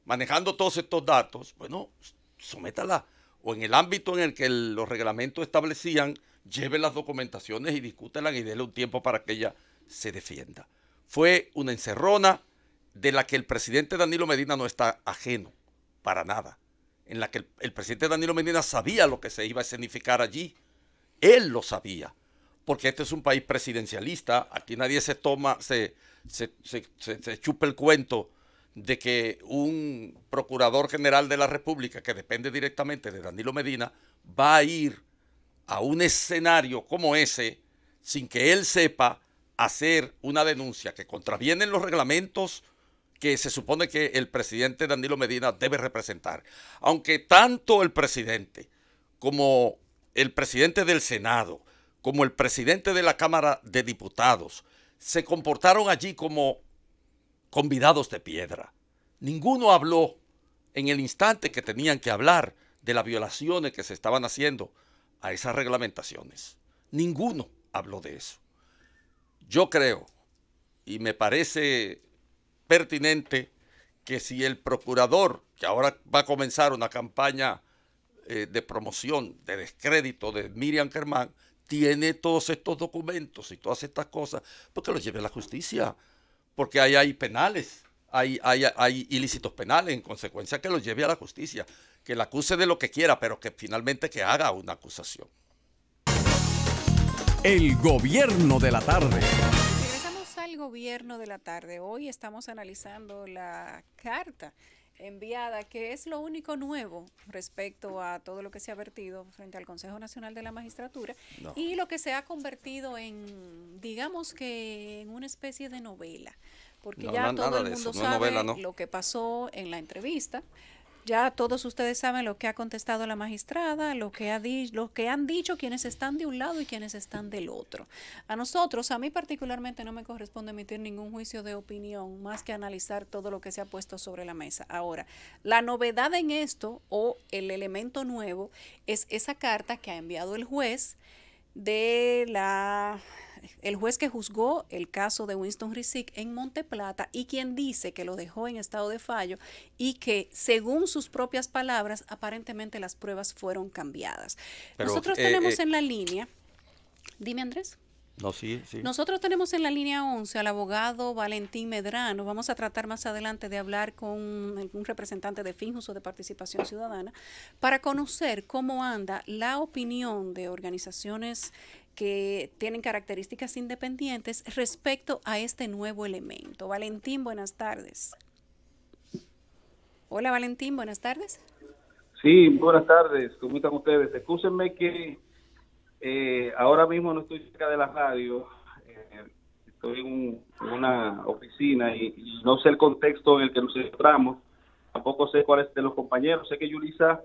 manejando todos estos datos, bueno, sométala. O en el ámbito en el que los reglamentos establecían, lleve las documentaciones y discútenlas y déle un tiempo para que ella se defienda. Fue una encerrona de la que el presidente Danilo Medina no está ajeno, para nada en la que el, presidente Danilo Medina sabía lo que se iba a escenificar allí. Él lo sabía, porque este es un país presidencialista, aquí nadie se toma, se, se, chupa el cuento de que un procurador general de la República, que depende directamente de Danilo Medina, va a ir a un escenario como ese sin que él sepa hacer una denuncia que contraviene los reglamentos que se supone que el presidente Danilo Medina debe representar. Aunque tanto el presidente como el presidente del Senado, como el presidente de la Cámara de Diputados, se comportaron allí como convidados de piedra. Ninguno habló en el instante que tenían que hablar de las violaciones que se estaban haciendo a esas reglamentaciones. Ninguno habló de eso. Yo creo, y me parece pertinente que si el procurador, que ahora va a comenzar una campaña eh, de promoción, de descrédito de Miriam Germán, tiene todos estos documentos y todas estas cosas, porque pues los lleve a la justicia, porque ahí hay penales, hay, hay, hay ilícitos penales, en consecuencia que los lleve a la justicia, que la acuse de lo que quiera, pero que finalmente que haga una acusación. El gobierno de la tarde gobierno de la tarde. Hoy estamos analizando la carta enviada, que es lo único nuevo respecto a todo lo que se ha vertido frente al Consejo Nacional de la Magistratura y lo que se ha convertido en, digamos que, en una especie de novela, porque ya todo el mundo sabe lo que pasó en la entrevista. Ya todos ustedes saben lo que ha contestado la magistrada, lo que, ha dicho, lo que han dicho quienes están de un lado y quienes están del otro. A nosotros, a mí particularmente, no me corresponde emitir ningún juicio de opinión más que analizar todo lo que se ha puesto sobre la mesa. Ahora, la novedad en esto o el elemento nuevo es esa carta que ha enviado el juez de la el juez que juzgó el caso de Winston Rizik en Monteplata y quien dice que lo dejó en estado de fallo y que según sus propias palabras aparentemente las pruebas fueron cambiadas. Nosotros eh, tenemos eh, en la línea, dime Andrés. No, sí, Nosotros tenemos en la línea 11 al abogado Valentín Medrano. Vamos a tratar más adelante de hablar con un representante de Finjus o de Participación Ciudadana para conocer cómo anda la opinión de organizaciones que tienen características independientes respecto a este nuevo elemento. Valentín, buenas tardes. Hola Valentín, buenas tardes. Sí, buenas tardes, ¿cómo están ustedes? Excúsenme que eh, ahora mismo no estoy cerca de la radio, eh, estoy en, una oficina y, no sé el contexto en el que nos encontramos, tampoco sé cuál es de los compañeros, sé que Yulisa,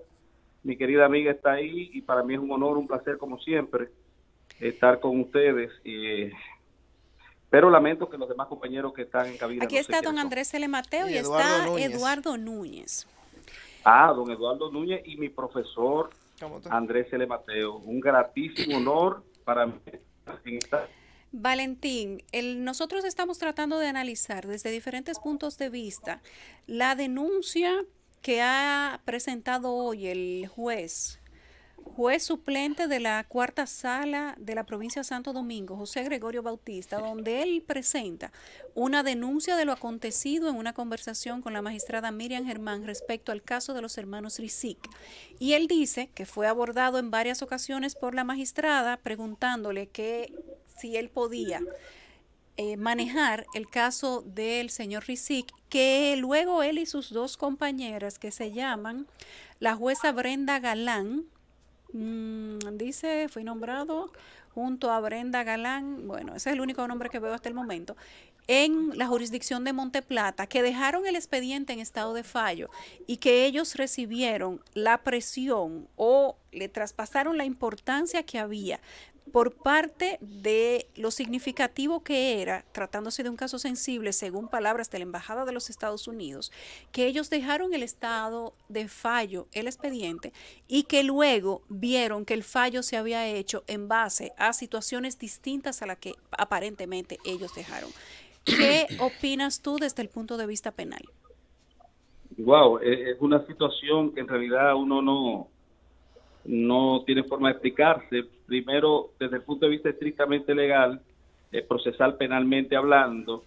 mi querida amiga, está ahí y para mí es un honor, un placer como siempre estar con ustedes. Y, pero lamento que los demás compañeros que están en cabina. Aquí está don Andrés L. Mateo y, está Eduardo Núñez. Ah, don Eduardo Núñez y mi profesor Andrés L. Mateo. Un gratísimo honor para mí. Valentín, nosotros estamos tratando de analizar desde diferentes puntos de vista la denuncia que ha presentado hoy el juez juez suplente de la cuarta sala de la provincia de Santo Domingo, José Gregorio Bautista, donde él presenta una denuncia de lo acontecido en una conversación con la magistrada Miriam Germán respecto al caso de los hermanos Rizik. Y él dice que fue abordado en varias ocasiones por la magistrada preguntándole que si él podía eh, manejar el caso del señor Rizik, que luego él y sus dos compañeras que se llaman la jueza Brenda Galán, Mm, dice, fui nombrado junto a Brenda Galán, bueno, ese es el único nombre que veo hasta el momento, en la jurisdicción de plata que dejaron el expediente en estado de fallo y que ellos recibieron la presión o le traspasaron la importancia que había por parte de lo significativo que era, tratándose de un caso sensible, según palabras de la Embajada de los Estados Unidos, que ellos dejaron el estado de fallo, el expediente, y que luego vieron que el fallo se había hecho en base a situaciones distintas a las que aparentemente ellos dejaron. ¿Qué opinas tú desde el punto de vista penal? Wow, e, es una situación que en realidad uno no, no tiene forma de explicarse. Primero, desde el punto de vista estrictamente legal, eh, procesal penalmente hablando,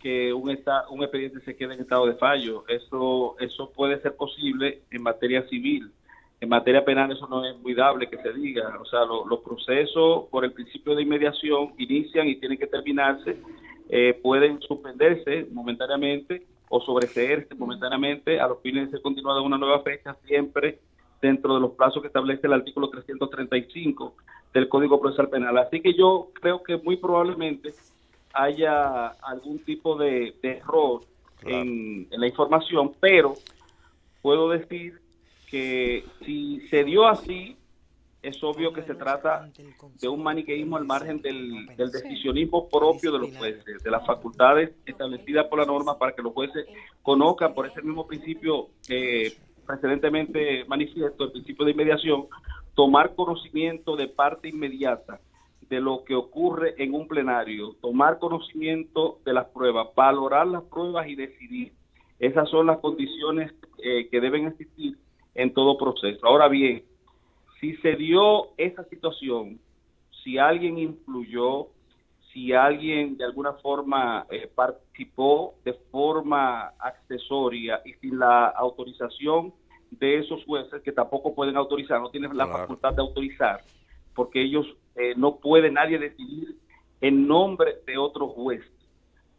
que un, un expediente se quede en estado de fallo. Eso, eso puede ser posible en materia civil. En materia penal eso no es muy dable que se diga. O sea, los procesos por el principio de inmediación inician y tienen que terminarse. Eh, pueden suspenderse momentáneamente o sobreseerse momentáneamente a los fines de ser continuada una nueva fecha siempre dentro de los plazos que establece el artículo 335 del Código Procesal Penal. Así que yo creo que muy probablemente haya algún tipo de, error en, la información, pero puedo decir que si se dio así, es obvio que se trata de un maniqueísmo al margen del, del, decisionismo propio de los jueces, de las facultades establecidas por la norma para que los jueces conozcan por ese mismo principio eh, precedentemente manifiesto, el principio de inmediación, tomar conocimiento de parte inmediata de lo que ocurre en un plenario, tomar conocimiento de las pruebas, valorar las pruebas y decidir. Esas son las condiciones eh, que deben existir en todo proceso. Ahora bien, si se dio esa situación, si alguien influyó, si alguien de alguna forma eh, participó de forma accesoria y sin la autorización de esos jueces que tampoco pueden autorizar, no tienen la facultad de autorizar, porque ellos eh, no puede nadie decidir en nombre de otro juez.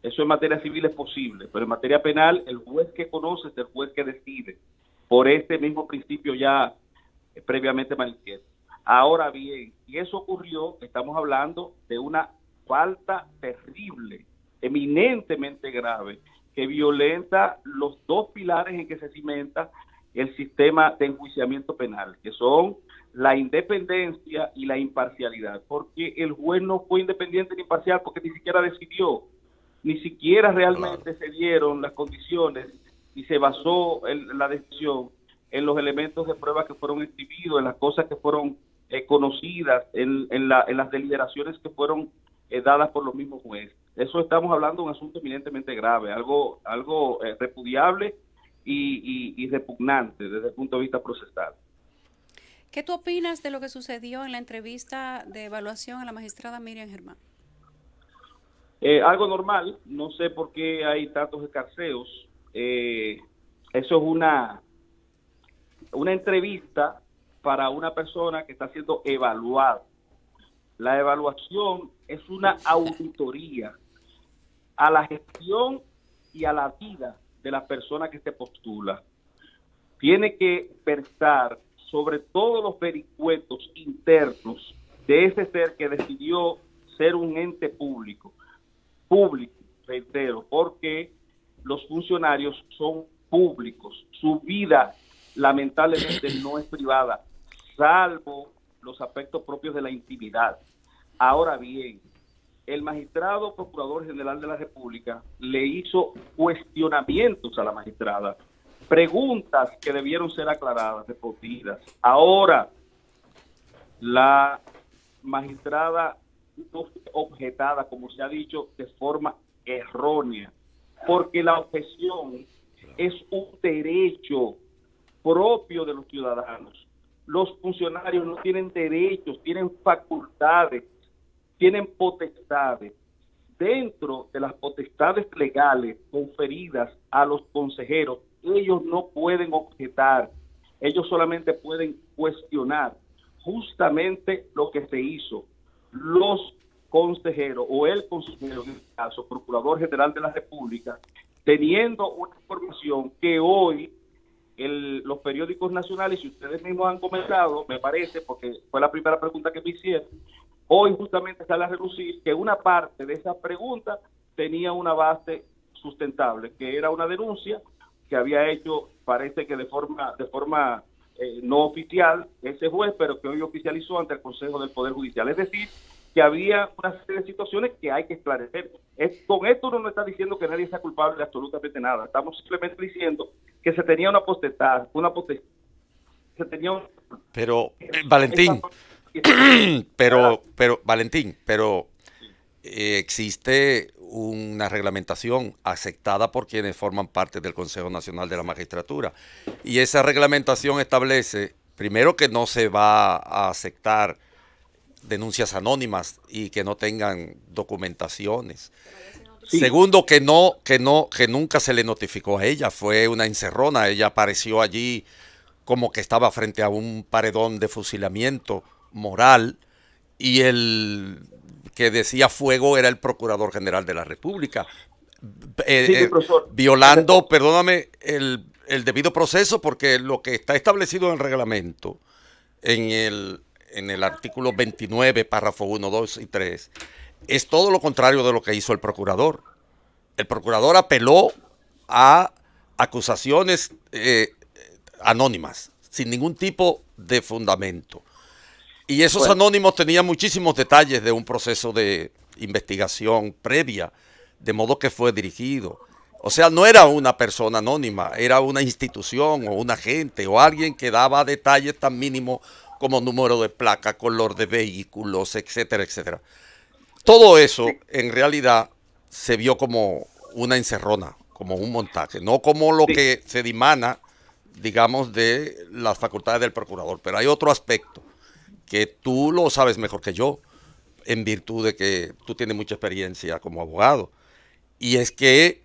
Eso en materia civil es posible, pero en materia penal el juez que conoce es el juez que decide, por este mismo principio ya eh, previamente manifiesto. Ahora bien, y eso ocurrió, estamos hablando de una falta terrible, eminentemente grave, que violenta los dos pilares en que se cimenta el sistema de enjuiciamiento penal, que son la independencia y la imparcialidad, porque el juez no fue independiente ni imparcial porque ni siquiera decidió, ni siquiera realmente se dieron las condiciones y se basó en la decisión en los elementos de prueba que fueron exhibidos, en las cosas que fueron eh, conocidas, en las deliberaciones que fueron eh, dadas por los mismos jueces. Eso estamos hablando de un asunto eminentemente grave, algo, algo eh, repudiable y, repugnante desde el punto de vista procesal. ¿Qué tú opinas de lo que sucedió en la entrevista de evaluación a la magistrada Miriam Germán? Eh, algo normal, no sé por qué hay tantos escarceos. eso es una, una entrevista para una persona que está siendo evaluada. La evaluación es una auditoría a la gestión y a la vida de la persona que se postula. Tiene que pensar sobre todos los vericuetos internos de ese ser que decidió ser un ente público. Público, reitero, porque los funcionarios son públicos. Su vida, lamentablemente, no es privada, salvo los aspectos propios de la intimidad. Ahora bien, el magistrado procurador general de la República le hizo cuestionamientos a la magistrada, preguntas que debieron ser aclaradas, respondidas. Ahora, la magistrada objetada, como se ha dicho, de forma errónea, porque la objeción es un derecho propio de los ciudadanos los funcionarios no tienen derechos, tienen facultades, tienen potestades. Dentro de las potestades legales conferidas a los consejeros, ellos no pueden objetar, ellos solamente pueden cuestionar justamente lo que se hizo. Los consejeros o el consejero, en este caso, Procurador General de la República, teniendo una información que hoy los periódicos nacionales, y ustedes mismos han comentado, me parece, porque fue la primera pregunta que me hicieron, hoy justamente sale a relucir que una parte de esa pregunta tenía una base sustentable, que era una denuncia que había hecho, parece que de forma, de forma eh, no oficial, ese juez, pero que hoy oficializó ante el Consejo del Poder Judicial. Es decir, que había una serie de situaciones que hay que esclarecer. con esto uno no está diciendo que nadie sea culpable de absolutamente nada. Estamos simplemente diciendo que se tenía una potestad, una potestad, se tenía un... Pero, eh, Valentín, pero, pero, Valentín, pero eh, existe una reglamentación aceptada por quienes forman parte del Consejo Nacional de la Magistratura. Y esa reglamentación establece, primero, que no se va a aceptar denuncias anónimas y que no tengan documentaciones. Segundo, que no, que no, que nunca se le notificó a ella, fue una encerrona, ella apareció allí como que estaba frente a un paredón de fusilamiento moral y el que decía fuego era el Procurador General de la República, eh, eh, violando, perdóname, el, debido proceso porque lo que está establecido en el reglamento, en el, en el artículo 29, párrafo 1, 2 y 3, es todo lo contrario de lo que hizo el procurador. El procurador apeló a acusaciones eh, anónimas, sin ningún tipo de fundamento. Y esos anónimos tenían muchísimos detalles de un proceso de investigación previa, de modo que fue dirigido. O sea, no era una persona anónima, era una institución o un agente o alguien que daba detalles tan mínimos como número de placa, color de vehículos, etcétera, etcétera. Todo eso en realidad se vio como una encerrona, como un montaje, no como lo que se dimana, digamos, de las facultades del procurador. Pero hay otro aspecto que tú lo sabes mejor que yo, en virtud de que tú tienes mucha experiencia como abogado. Y es que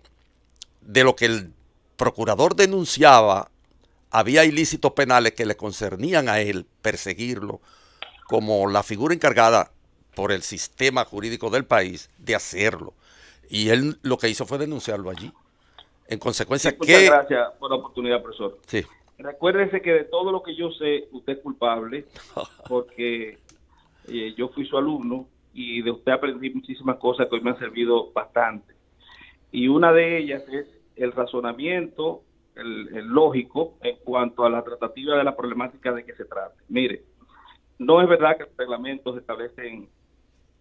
de lo que el procurador denunciaba había ilícitos penales que le concernían a él perseguirlo como la figura encargada por el sistema jurídico del país de hacerlo. Y él lo que hizo fue denunciarlo allí. En consecuencia, que... Muchas gracias por la oportunidad, profesor. Sí. Recuérdese que de todo lo que yo sé, usted es culpable, porque eh, yo fui su alumno y de usted aprendí muchísimas cosas que hoy me han servido bastante. Y una de ellas es el razonamiento el, lógico en cuanto a la tratativa de la problemática de que se trate. Mire, no es verdad que los reglamentos establecen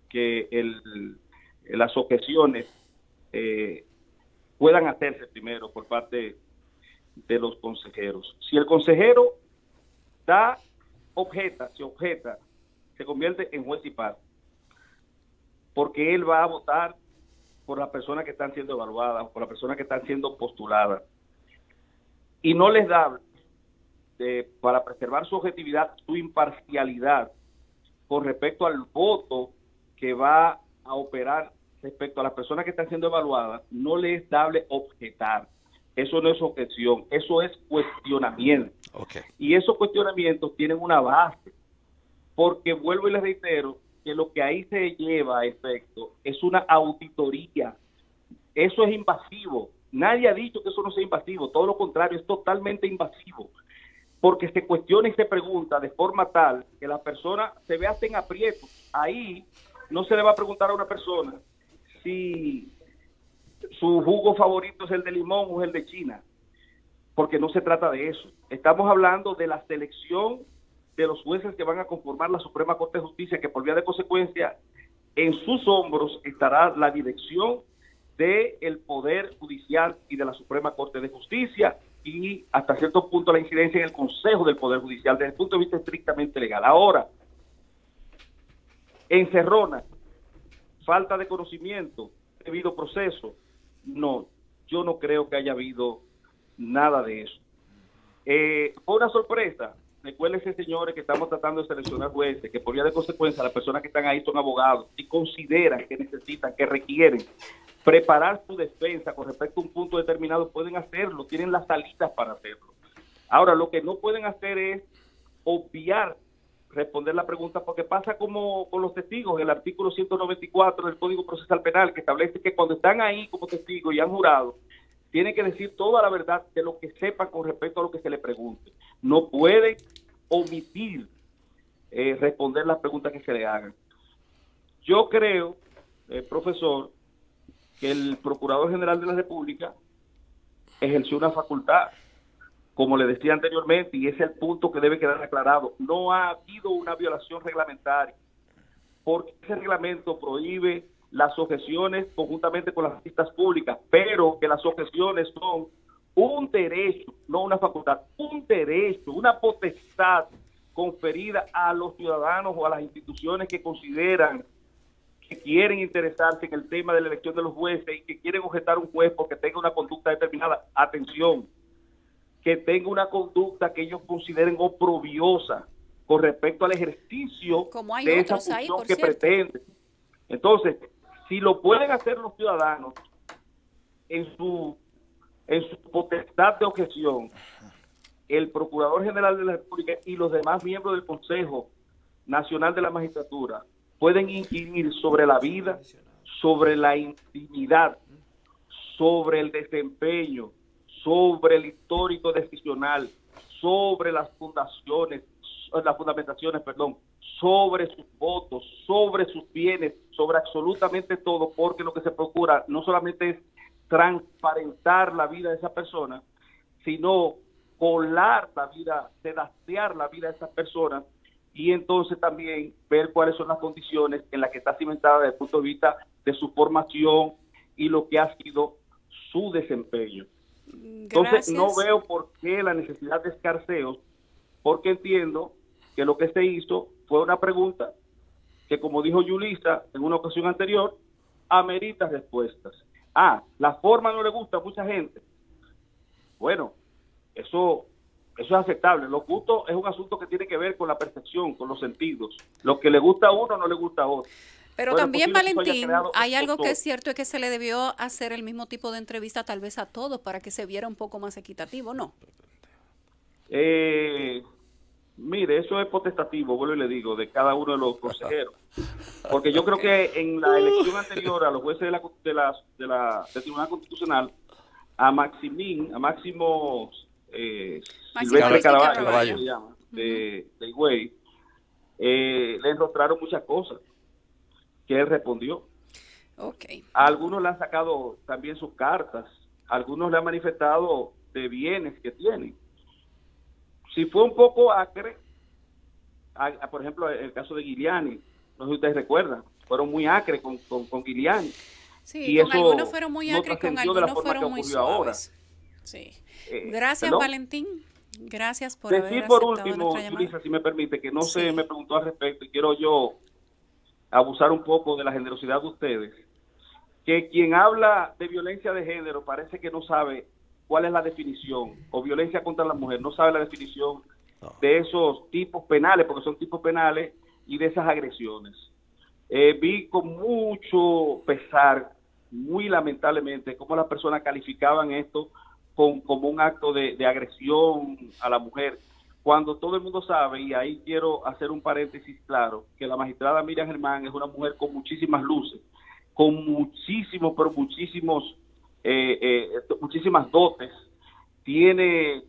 que el, las objeciones eh, puedan hacerse primero por parte de los consejeros. Si el consejero da objeta, se objeta, se convierte en juez y par, porque él va a votar por las personas que están siendo evaluadas, por las personas que están siendo postuladas y no les da eh, para preservar su objetividad, su imparcialidad con respecto al voto que va a operar respecto a las personas que están siendo evaluadas, no les es dable objetar. Eso no es objeción, eso es cuestionamiento. Y esos cuestionamientos tienen una base, porque vuelvo y les reitero que lo que ahí se lleva a efecto es una auditoría. Eso es invasivo, Nadie ha dicho que eso no sea invasivo, todo lo contrario, es totalmente invasivo, porque se cuestiona y se pregunta de forma tal que la persona se vea en aprieto. Ahí no se le va a preguntar a una persona si su jugo favorito es el de limón o el de China, porque no se trata de eso. Estamos hablando de la selección de los jueces que van a conformar la Suprema Corte de Justicia, que por vía de consecuencia en sus hombros estará la dirección del Poder Judicial y de la Suprema Corte de Justicia y hasta cierto punto la incidencia en el Consejo del Poder Judicial desde el punto de vista estrictamente legal. Ahora, encerrona, falta de conocimiento, debido proceso, no, yo no creo que haya habido nada de eso. Eh, una sorpresa. Recuérdense, señores, que estamos tratando de seleccionar jueces, que por vía de consecuencia las personas que están ahí son abogados y consideran que necesitan, que requieren preparar su defensa con respecto a un punto determinado, pueden hacerlo, tienen las salidas para hacerlo. Ahora, lo que no pueden hacer es obviar responder la pregunta porque pasa como con los testigos, el artículo 194 del Código Procesal Penal que establece que cuando están ahí como testigos y han jurado, tienen que decir toda la verdad de lo que sepan con respecto a lo que se le pregunte. No pueden omitir eh, responder las preguntas que se le hagan. Yo creo, eh, profesor, que el Procurador General de la República ejerció una facultad, como le decía anteriormente, y ese es el punto que debe quedar aclarado. No ha habido una violación reglamentaria, porque ese reglamento prohíbe las objeciones conjuntamente con las listas públicas, pero que las objeciones son un derecho, no una facultad, un derecho, una potestad conferida a los ciudadanos o a las instituciones que consideran quieren interesarse en el tema de la elección de los jueces y que quieren objetar un juez porque tenga una conducta determinada, atención, que tenga una conducta que ellos consideren oprobiosa con respecto al ejercicio de que pretende. Entonces, si lo pueden hacer los ciudadanos en su en su potestad de objeción, el Procurador General de la República y los demás miembros del Consejo Nacional de la Magistratura pueden incidir sobre la vida, sobre la intimidad, sobre el desempeño, sobre el histórico decisional, sobre las fundaciones, las fundamentaciones, perdón, sobre sus votos, sobre sus bienes, sobre absolutamente todo, porque lo que se procura no solamente es transparentar la vida de esa persona, sino colar la vida, sedastear la vida de esa persona, y entonces también ver cuáles son las condiciones en las que está cimentada desde el punto de vista de su formación y lo que ha sido su desempeño. Entonces no veo por qué la necesidad de escarceos, porque entiendo que lo que se hizo fue una pregunta que como dijo Yulisa en una ocasión anterior, amerita respuestas. Ah, la forma no le gusta a mucha gente. Bueno, eso eso es aceptable. Lo justo es un asunto que tiene que ver con la percepción, con los sentidos. Lo que le gusta a uno no le gusta a otro. Pero también, Valentín, hay algo que es cierto, es que se le debió hacer el mismo tipo de entrevista tal vez a todos para que se viera un poco más equitativo, ¿no? Eh, mire, eso es potestativo, vuelvo y le digo, de cada uno de los consejeros. Porque yo creo que en la elección anterior a los jueces de la, de la, de Tribunal Constitucional, a Maximín, a Máximo eh, Silvestre de, Higüey, eh, le encontraron muchas cosas que él respondió. Okay. algunos le han sacado también sus cartas, algunos le han manifestado de bienes que tiene Si fue un poco acre, por ejemplo, el caso de Guiliani, no sé si ustedes recuerdan, fueron muy acre con, con, Guiliani. Sí, algunos fueron muy acres, con algunos fueron muy Sí. Eh, Gracias, Valentín. Gracias por Decir por último, si me permite, que no se me preguntó al respecto y quiero yo abusar un poco de la generosidad de ustedes, que quien habla de violencia de género parece que no sabe cuál es la definición, o violencia contra la mujer, no sabe la definición de esos tipos penales, porque son tipos penales, y de esas agresiones. Eh, vi con mucho pesar, muy lamentablemente, cómo las personas calificaban esto como un acto de, agresión a la mujer, cuando todo el mundo sabe, y ahí quiero hacer un paréntesis claro, que la magistrada Miriam Germán es una mujer con muchísimas luces, con muchísimos, pero muchísimos, eh, eh, muchísimas dotes, tiene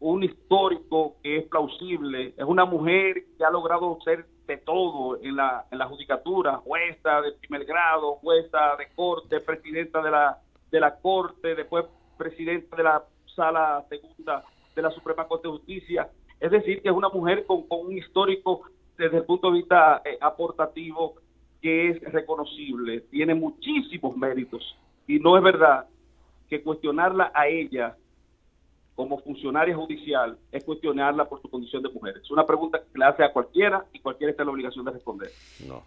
un histórico que es plausible, es una mujer que ha logrado ser de todo en la, en la judicatura, jueza de primer grado, jueza de corte, presidenta de la, de la corte, después presidenta de la sala segunda de la Suprema Corte de Justicia. Es decir, que es una mujer con, un histórico desde el punto de vista eh, aportativo que es reconocible, tiene muchísimos méritos y no es verdad que cuestionarla a ella como funcionaria judicial es cuestionarla por su condición de mujer. Es una pregunta que le hace a cualquiera y cualquiera está en la obligación de responder.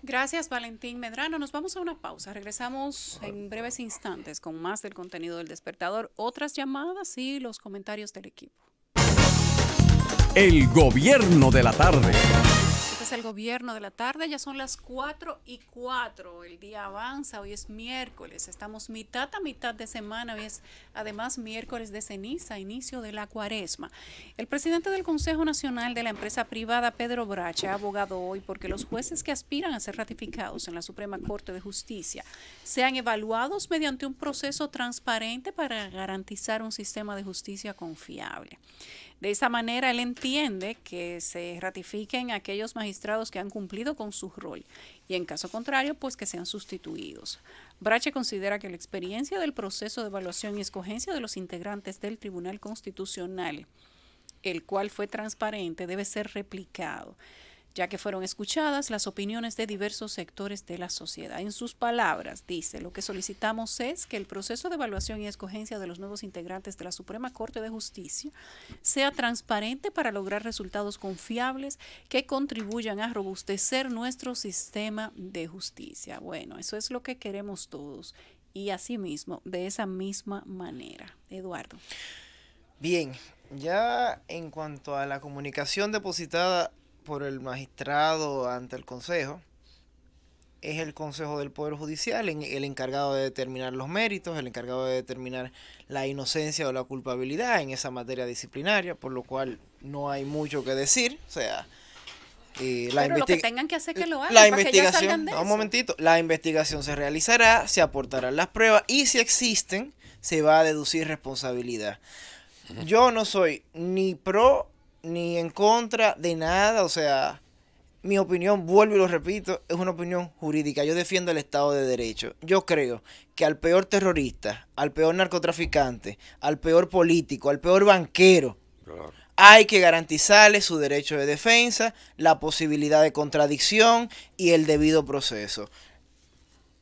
Gracias, Valentín Medrano. Nos vamos a una pausa. Regresamos en breves instantes con más del contenido del despertador, otras llamadas y los comentarios del equipo. El gobierno de la tarde el gobierno de la tarde, ya son las 4 y 4, el día avanza, hoy es miércoles, estamos mitad a mitad de semana, hoy es además miércoles de ceniza, inicio de la cuaresma. El presidente del Consejo Nacional de la Empresa Privada, Pedro Bracha, ha abogado hoy porque los jueces que aspiran a ser ratificados en la Suprema Corte de Justicia sean evaluados mediante un proceso transparente para garantizar un sistema de justicia confiable. De esa manera él entiende que se ratifiquen aquellos magistrados que han cumplido con su rol y en caso contrario, pues que sean sustituidos. Brache considera que la experiencia del proceso de evaluación y escogencia de los integrantes del Tribunal Constitucional, el cual fue transparente, debe ser replicado ya que fueron escuchadas las opiniones de diversos sectores de la sociedad. En sus palabras, dice, lo que solicitamos es que el proceso de evaluación y escogencia de los nuevos integrantes de la Suprema Corte de Justicia sea transparente para lograr resultados confiables que contribuyan a robustecer nuestro sistema de justicia. Bueno, eso es lo que queremos todos y asimismo, de esa misma manera. Eduardo. Bien, ya en cuanto a la comunicación depositada por el magistrado ante el Consejo es el Consejo del Poder Judicial, el encargado de determinar los méritos, el encargado de determinar la inocencia o la culpabilidad en esa materia disciplinaria, por lo cual no hay mucho que decir, o sea, eh, la Pero lo que tengan que hacer que eh, lo hagan. investigación, un momentito, la investigación se realizará, se aportarán las pruebas y si existen, se va a deducir responsabilidad. Yo no soy ni pro ni en contra de nada, o sea, mi opinión, vuelvo y lo repito, es una opinión jurídica. Yo defiendo el Estado de Derecho. Yo creo que al peor terrorista, al peor narcotraficante, al peor político, al peor banquero, hay que garantizarle su derecho de defensa, la posibilidad de contradicción y el debido proceso.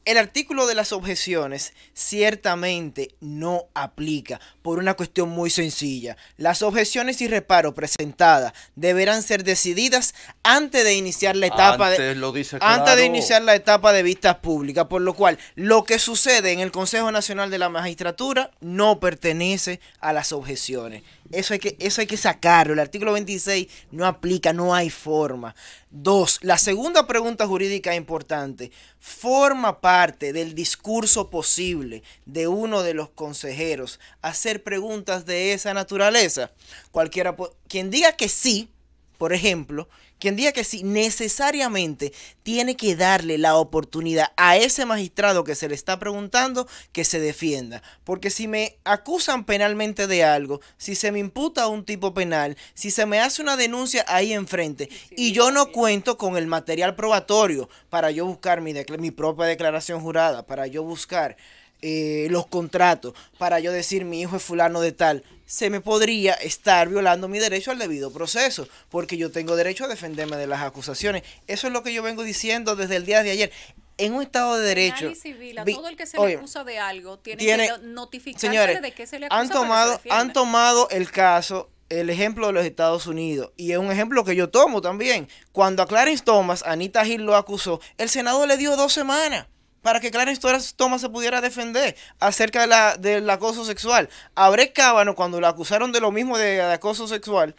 El artículo de las objeciones ciertamente no aplica por una cuestión muy sencilla. Las objeciones y reparos presentadas deberán ser decididas antes de iniciar la etapa lo dice antes de iniciar la etapa de vistas públicas, por lo cual lo que sucede en el Consejo Nacional de la Magistratura no pertenece a las objeciones. Eso hay, que, eso hay que sacarlo. El artículo 26 no aplica, no hay forma. Dos, la segunda pregunta jurídica importante. Forma parte del discurso posible de uno de los consejeros hacer preguntas de esa naturaleza. Cualquiera, quien diga que sí, por ejemplo, quien diga que sí, necesariamente tiene que darle la oportunidad a ese magistrado que se le está preguntando que se defienda. Porque si me acusan penalmente de algo, si se me imputa un tipo penal, si se me hace una denuncia ahí enfrente y yo no cuento con el material probatorio para yo buscar mi, mi propia declaración jurada, para yo buscar... Eh, los contratos para yo decir mi hijo es fulano de tal, se me podría estar violando mi derecho al debido proceso, porque yo tengo derecho a defenderme de las acusaciones. Eso es lo que yo vengo diciendo desde el día de ayer. En un Estado de Derecho. civil, a todo el que se le acusa de algo tiene, que notificarse señores, de que se le acusa. Han tomado, han tomado el caso el ejemplo de los Estados Unidos y es un ejemplo que yo tomo también. Cuando a Clarence Thomas, Anita Hill lo acusó, el Senado le dio dos semanas para que Clarence Thomas se pudiera defender acerca la, del acoso sexual. A Brett cuando lo acusaron de lo mismo de, acoso sexual,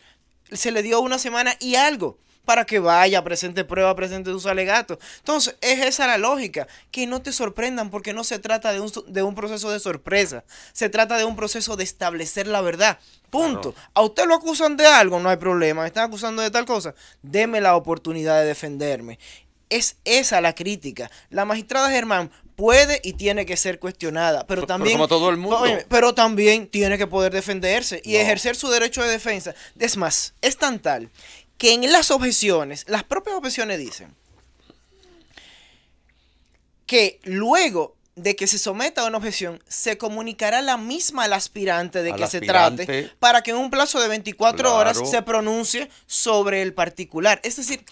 se le dio una semana y algo para que vaya, presente prueba, presente sus alegatos. Entonces, es esa la lógica, que no te sorprendan porque no se trata de un, proceso de sorpresa, se trata de un proceso de establecer la verdad. Punto. A usted lo acusan de algo, no hay problema, me están acusando de tal cosa, deme la oportunidad de defenderme. Es esa la crítica. La magistrada Germán puede y tiene que ser cuestionada, pero también como todo el mundo. pero también tiene que poder defenderse y ejercer su derecho de defensa. Es más, es tan tal que en las objeciones, las propias objeciones dicen que luego de que se someta a una objeción, se comunicará la misma al aspirante de que se trate para que en un plazo de 24 horas se pronuncie sobre el particular. Es decir,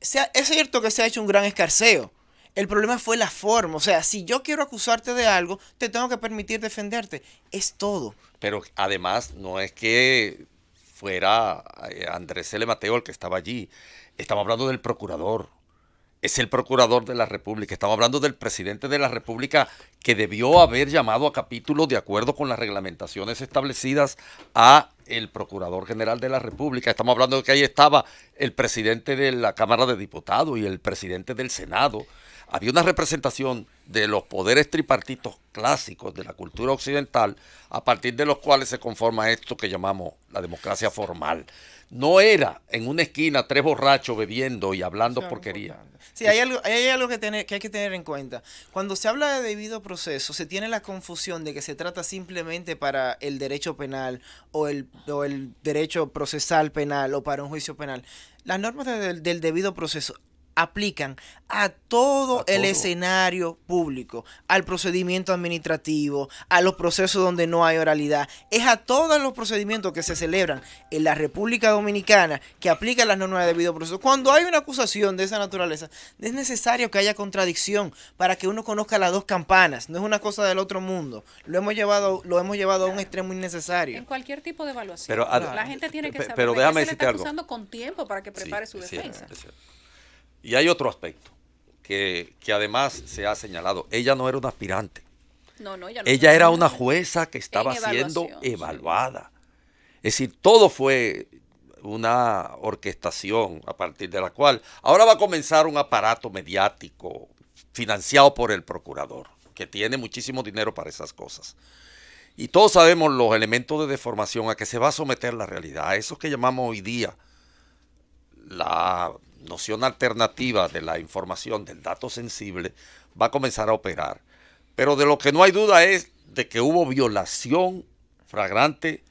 es cierto que se ha hecho un gran escarceo. El problema fue la forma. O sea, si yo quiero acusarte de algo, te tengo que permitir defenderte. Es todo. Pero además, no es que fuera eh, Andrés L. Mateo el que estaba allí. Estamos hablando del procurador. Es el procurador de la República. Estamos hablando del presidente de la República que debió haber llamado a capítulo de acuerdo con las reglamentaciones establecidas a el Procurador General de la República. Estamos hablando de que ahí estaba el presidente de la Cámara de Diputados y el presidente del Senado. Había una representación de los poderes tripartitos clásicos de la cultura occidental, a partir de los cuales se conforma esto que llamamos la democracia formal no era en una esquina tres borrachos bebiendo y hablando porquería. Sí, hay algo, hay algo que, tener, que hay que tener en cuenta. Cuando se habla de debido proceso, se tiene la confusión de que se trata simplemente para el derecho penal o el, o el derecho procesal penal o para un juicio penal. Las normas del debido proceso aplican a todo, el escenario público, al procedimiento administrativo, a los procesos donde no hay oralidad, es a todos los procedimientos que se celebran en la República Dominicana que aplican las normas de debido proceso. Cuando hay una acusación de esa naturaleza, es necesario que haya contradicción para que uno conozca las dos campanas, no es una cosa del otro mundo. Lo hemos llevado lo hemos llevado a un extremo innecesario. En cualquier tipo de evaluación. Pero, ah, la gente tiene que saber pero déjame que está acusando con tiempo para que prepare su defensa. Y hay otro aspecto que, además se ha señalado. Ella no era una aspirante. No, no, ella, no ella era una jueza que estaba siendo evaluada. Es decir, todo fue una orquestación a partir de la cual ahora va a comenzar un aparato mediático financiado por el procurador, que tiene muchísimo dinero para esas cosas. Y todos sabemos los elementos de deformación a que se va a someter la realidad, a eso que llamamos hoy día la noción alternativa de la información, del dato sensible, va a comenzar a operar. Pero de lo que no hay duda es de que hubo violación fragrante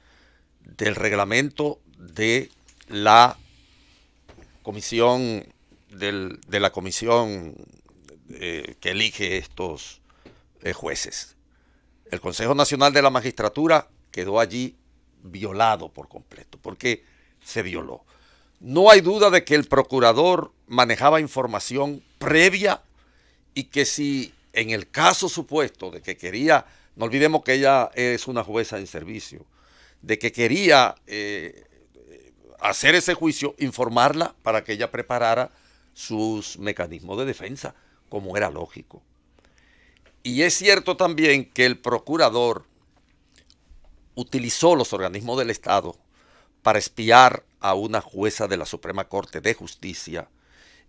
del reglamento de la comisión de la comisión eh, que elige estos eh, jueces. El Consejo Nacional de la Magistratura quedó allí violado por completo, porque se violó. No hay duda de que el procurador manejaba información previa y que si en el caso supuesto de que quería, no olvidemos que ella es una jueza en servicio, de que quería eh, hacer ese juicio, informarla para que ella preparara sus mecanismos de defensa, como era lógico. Y es cierto también que el procurador utilizó los organismos del Estado para espiar a una jueza de la Suprema Corte de Justicia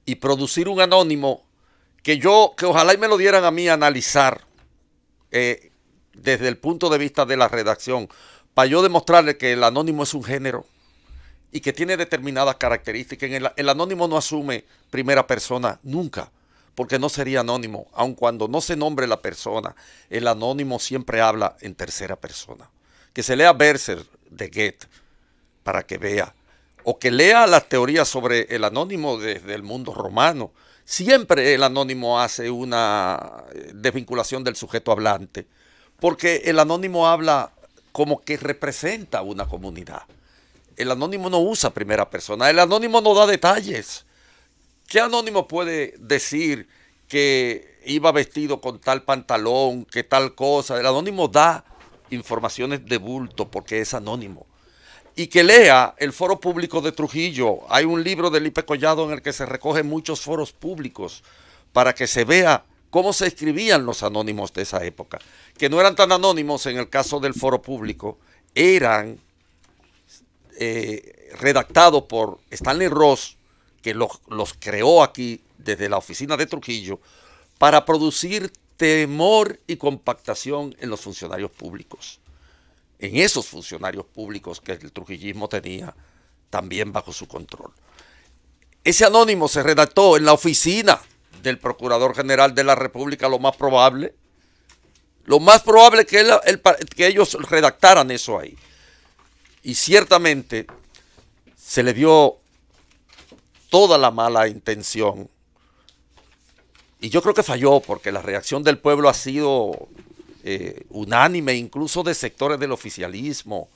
y producir un anónimo que yo, que ojalá y me lo dieran a mí analizar eh, desde el punto de vista de la redacción, para yo demostrarle que el anónimo es un género y que tiene determinadas características. el, anónimo no asume primera persona nunca, porque no sería anónimo, aun cuando no se nombre la persona, el anónimo siempre habla en tercera persona. Que se lea Berser de Goethe para que vea o que lea las teorías sobre el anónimo desde el mundo romano, siempre el anónimo hace una eh, desvinculación del sujeto hablante, porque el anónimo habla como que representa una comunidad. El anónimo no usa primera persona, el anónimo no da detalles. ¿Qué anónimo puede decir que iba vestido con tal pantalón, que tal cosa? El anónimo da informaciones de bulto porque es anónimo y que lea el foro público de Trujillo. Hay un libro de Lipe Collado en el que se recogen muchos foros públicos para que se vea cómo se escribían los anónimos de esa época, que no eran tan anónimos en el caso del foro público, eran eh, redactados por Stanley Ross, que los creó aquí desde la oficina de Trujillo, para producir temor y compactación en los funcionarios públicos en esos funcionarios públicos que el trujillismo tenía también bajo su control. Ese anónimo se redactó en la oficina del Procurador General de la República, lo más probable. Lo más probable que, que ellos redactaran eso ahí. Y ciertamente se le dio toda la mala intención. Y yo creo que falló porque la reacción del pueblo ha sido eh, unánime incluso de sectores del oficialismo,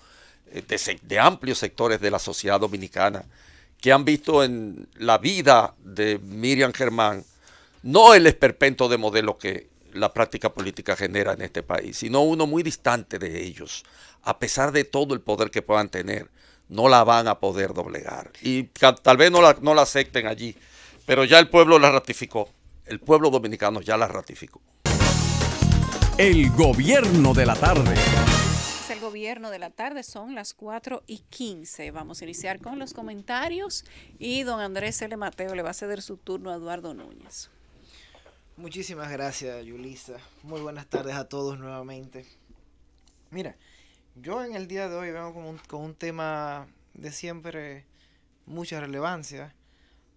eh, de, amplios sectores de la sociedad dominicana, que han visto en la vida de Miriam Germán no el esperpento de modelo que la práctica política genera en este país, sino uno muy distante de ellos, a pesar de todo el poder que puedan tener, no la van a poder doblegar. Y tal vez no no la acepten allí, pero ya el pueblo la ratificó, el pueblo dominicano ya la ratificó. El gobierno de la tarde. Es el gobierno de la tarde, son las 4 y 15. Vamos a iniciar con los comentarios y don Andrés L. Mateo le va a ceder su turno a Eduardo Núñez. Muchísimas gracias, Yulisa. Muy buenas tardes a todos nuevamente. Mira, yo en el día de hoy vengo con un tema de siempre mucha relevancia,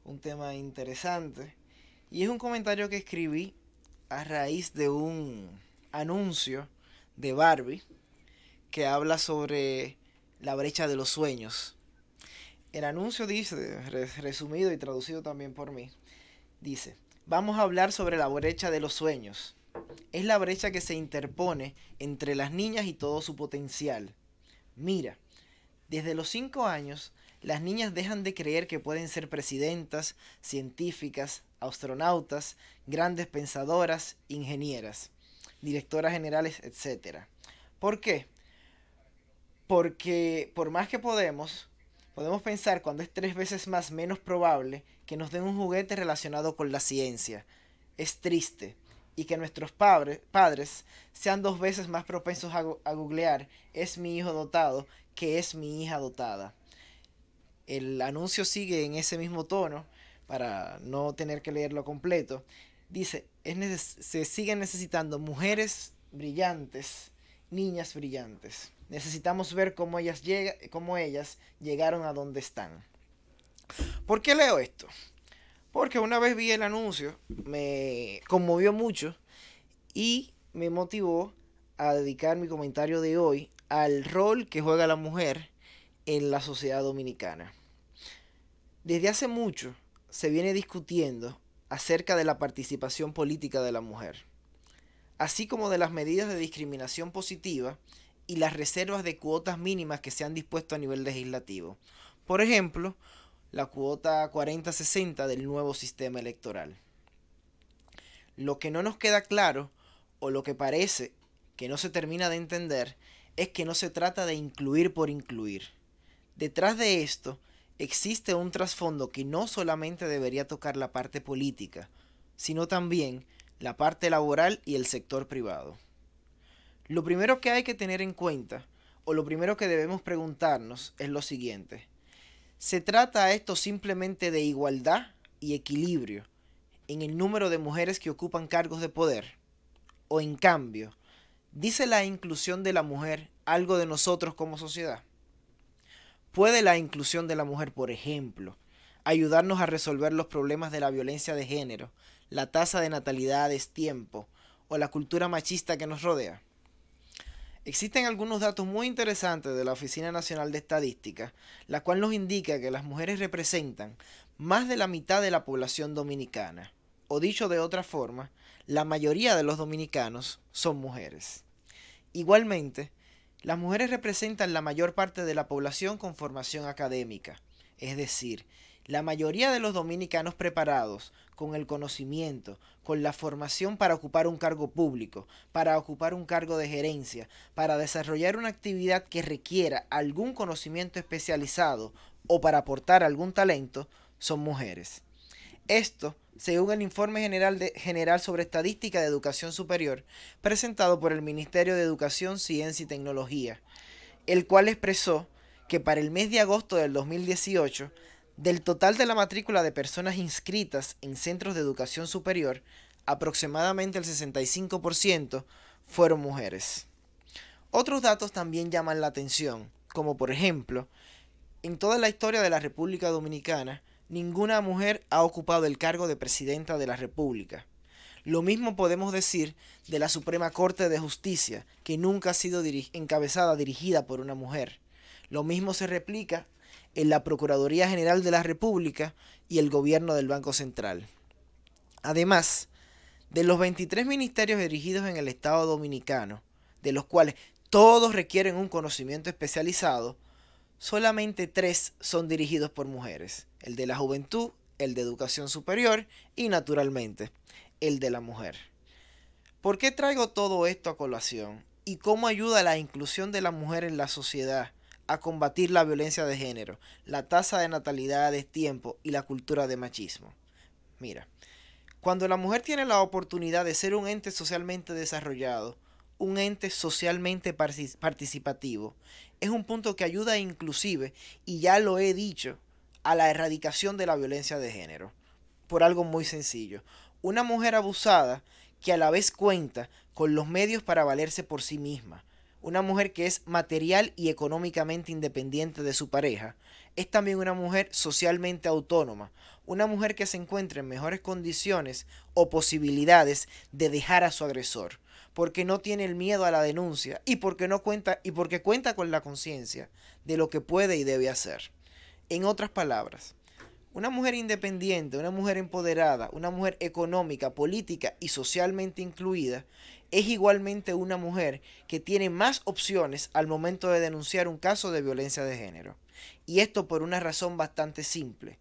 un tema interesante, y es un comentario que escribí a raíz de un anuncio de Barbie que habla sobre la brecha de los sueños. El anuncio dice, resumido y traducido también por mí, dice, vamos a hablar sobre la brecha de los sueños. Es la brecha que se interpone entre las niñas y todo su potencial. Mira, desde los 5 años, las niñas dejan de creer que pueden ser presidentas, científicas, astronautas, grandes pensadoras, ingenieras directoras generales, etcétera. ¿Por qué? Porque por más que podemos, podemos pensar cuando es tres veces más menos probable que nos den un juguete relacionado con la ciencia. Es triste. Y que nuestros padres sean dos veces más propensos a, a googlear es mi hijo dotado que es mi hija dotada. El anuncio sigue en ese mismo tono para no tener que leerlo completo. Dice, se siguen necesitando mujeres brillantes, niñas brillantes. Necesitamos ver cómo ellas, cómo ellas llegaron a donde están. ¿Por qué leo esto? Porque una vez vi el anuncio, me conmovió mucho y me motivó a dedicar mi comentario de hoy al rol que juega la mujer en la sociedad dominicana. Desde hace mucho se viene discutiendo acerca de la participación política de la mujer, así como de las medidas de discriminación positiva y las reservas de cuotas mínimas que se han dispuesto a nivel legislativo. Por ejemplo, la cuota 40-60 del nuevo sistema electoral. Lo que no nos queda claro, o lo que parece que no se termina de entender, es que no se trata de incluir por incluir. Detrás de esto existe un trasfondo que no solamente debería tocar la parte política, sino también la parte laboral y el sector privado. Lo primero que hay que tener en cuenta, o lo primero que debemos preguntarnos, es lo siguiente. ¿Se trata esto simplemente de igualdad y equilibrio en el número de mujeres que ocupan cargos de poder? ¿O en cambio, dice la inclusión de la mujer algo de nosotros como sociedad? ¿Puede la inclusión de la mujer, por ejemplo, ayudarnos a resolver los problemas de la violencia de género, la tasa de natalidad a destiempo o la cultura machista que nos rodea? Existen algunos datos muy interesantes de la Oficina Nacional de Estadística, la cual nos indica que las mujeres representan más de la mitad de la población dominicana, o dicho de otra forma, la mayoría de los dominicanos son mujeres. Igualmente, las mujeres representan la mayor parte de la población con formación académica, es decir, la mayoría de los dominicanos preparados, con el conocimiento, con la formación para ocupar un cargo público, para ocupar un cargo de gerencia, para desarrollar una actividad que requiera algún conocimiento especializado o para aportar algún talento, son mujeres. Esto según el informe general, sobre estadística de educación superior presentado por el Ministerio de Educación, Ciencia y Tecnología, el cual expresó que para el mes de agosto del 2018, del total de la matrícula de personas inscritas en centros de educación superior, aproximadamente el 65% fueron mujeres. Otros datos también llaman la atención, como por ejemplo, en toda la historia de la República Dominicana, ninguna mujer ha ocupado el cargo de presidenta de la República. Lo mismo podemos decir de la Suprema Corte de Justicia, que nunca ha sido encabezada, dirigida por una mujer. Lo mismo se replica en la Procuraduría General de la República y el gobierno del Banco Central. Además, de los 23 ministerios dirigidos en el Estado Dominicano, de los cuales todos requieren un conocimiento especializado, solamente tres son dirigidos por mujeres el de la juventud, el de educación superior y naturalmente el de la mujer. ¿Por qué traigo todo esto a colación y cómo ayuda la inclusión de la mujer en la sociedad a combatir la violencia de género, la tasa de natalidad de tiempo y la cultura de machismo? Mira, cuando la mujer tiene la oportunidad de ser un ente socialmente desarrollado, un ente socialmente participativo, es un punto que ayuda inclusive, y ya lo he dicho a la erradicación de la violencia de género. Por algo muy sencillo. Una mujer abusada que a la vez cuenta con los medios para valerse por sí misma, una mujer que es material y económicamente independiente de su pareja, es también una mujer socialmente autónoma, una mujer que se encuentra en mejores condiciones o posibilidades de dejar a su agresor, porque no tiene el miedo a la denuncia y porque no cuenta y porque cuenta con la conciencia de lo que puede y debe hacer. En otras palabras, una mujer independiente, una mujer empoderada, una mujer económica, política y socialmente incluida, es igualmente una mujer que tiene más opciones al momento de denunciar un caso de violencia de género. Y esto por una razón bastante simple.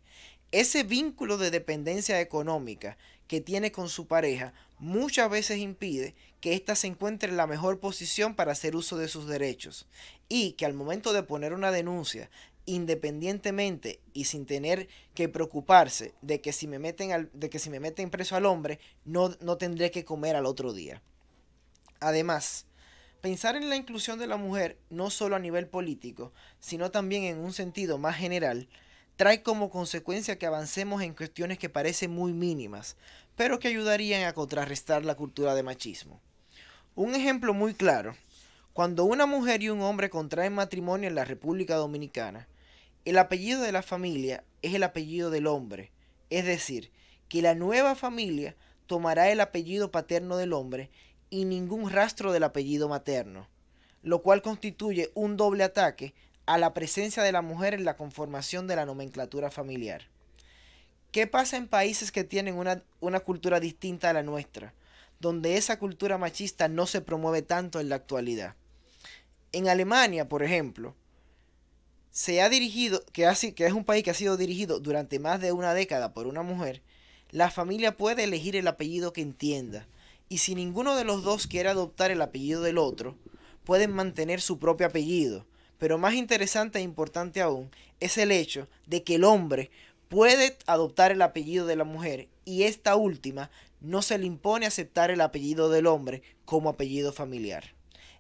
Ese vínculo de dependencia económica que tiene con su pareja muchas veces impide que ésta se encuentre en la mejor posición para hacer uso de sus derechos y que al momento de poner una denuncia independientemente y sin tener que preocuparse de que si me meten, de que si me meten preso al hombre, no, no tendré que comer al otro día. Además, pensar en la inclusión de la mujer no solo a nivel político, sino también en un sentido más general, trae como consecuencia que avancemos en cuestiones que parecen muy mínimas, pero que ayudarían a contrarrestar la cultura de machismo. Un ejemplo muy claro, cuando una mujer y un hombre contraen matrimonio en la República Dominicana, el apellido de la familia es el apellido del hombre, es decir, que la nueva familia tomará el apellido paterno del hombre y ningún rastro del apellido materno, lo cual constituye un doble ataque a la presencia de la mujer en la conformación de la nomenclatura familiar. ¿Qué pasa en países que tienen una, una, cultura distinta a la nuestra, donde esa cultura machista no se promueve tanto en la actualidad? En Alemania, por ejemplo, se ha dirigido, que, ha, que es un país que ha sido dirigido durante más de una década por una mujer, la familia puede elegir el apellido que entienda. Y si ninguno de los dos quiere adoptar el apellido del otro, pueden mantener su propio apellido. Pero más interesante e importante aún es el hecho de que el hombre puede adoptar el apellido de la mujer y esta última no se le impone aceptar el apellido del hombre como apellido familiar.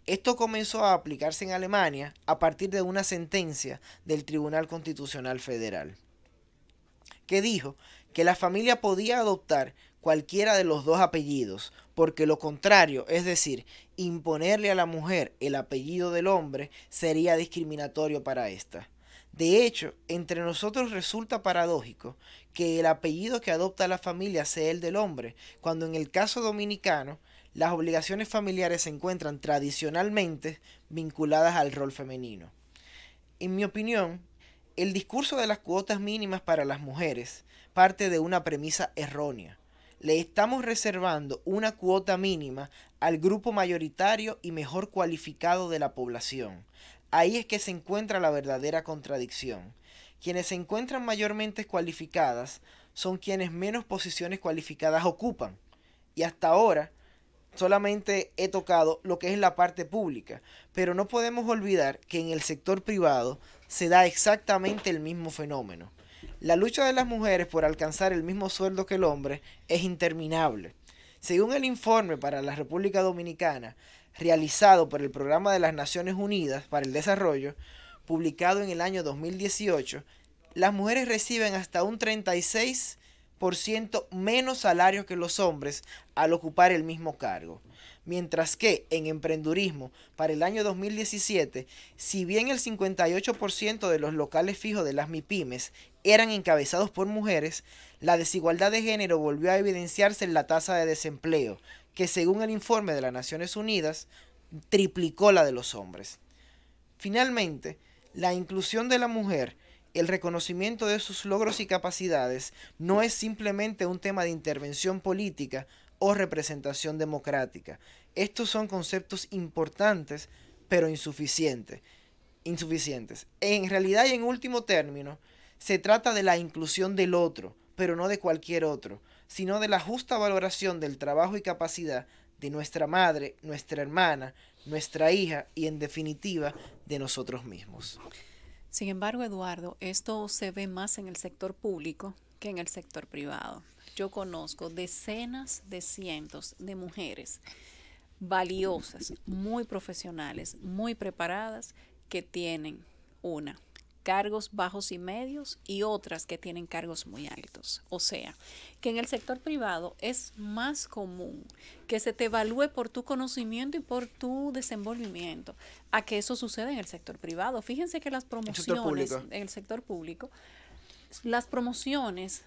Esto comenzó a aplicarse en Alemania a partir de una sentencia del Tribunal Constitucional Federal, que dijo que la familia podía adoptar cualquiera de los dos apellidos, porque lo contrario, es decir, imponerle a la mujer el apellido del hombre sería discriminatorio para ésta. De hecho, entre nosotros resulta paradójico que el apellido que adopta la familia sea el del hombre, cuando en el caso dominicano las obligaciones familiares se encuentran tradicionalmente vinculadas al rol femenino. En mi opinión, el discurso de las cuotas mínimas para las mujeres parte de una premisa errónea. Le estamos reservando una cuota mínima al grupo mayoritario y mejor cualificado de la población. Ahí es que se encuentra la verdadera contradicción. Quienes se encuentran mayormente cualificadas son quienes menos posiciones cualificadas ocupan. Y hasta ahora, solamente he tocado lo que es la parte pública, pero no podemos olvidar que en el sector privado se da exactamente el mismo fenómeno. La lucha de las mujeres por alcanzar el mismo sueldo que el hombre es interminable. Según el informe para la República Dominicana, realizado por el Programa de las Naciones Unidas para el Desarrollo, publicado en el año 2018, las mujeres reciben hasta un 36 menos salario que los hombres al ocupar el mismo cargo. Mientras que en emprendurismo, para el año 2017, si bien el 58% de los locales fijos de las MIPIMES eran encabezados por mujeres, la desigualdad de género volvió a evidenciarse en la tasa de desempleo, que según el informe de las Naciones Unidas, triplicó la de los hombres. Finalmente, la inclusión de la mujer el reconocimiento de sus logros y capacidades no es simplemente un tema de intervención política o representación democrática. Estos son conceptos importantes, pero insuficientes. insuficientes. En realidad y en último término, se trata de la inclusión del otro, pero no de cualquier otro, sino de la justa valoración del trabajo y capacidad de nuestra madre, nuestra hermana, nuestra hija y en definitiva de nosotros mismos. Sin embargo, Eduardo, esto se ve más en el sector público que en el sector privado. Yo conozco decenas de cientos de mujeres valiosas, muy profesionales, muy preparadas, que tienen una cargos bajos y medios y otras que tienen cargos muy altos. O sea, que en el sector privado es más común que se te evalúe por tu conocimiento y por tu desenvolvimiento a que eso suceda en el sector privado. Fíjense que las promociones en el sector público, las promociones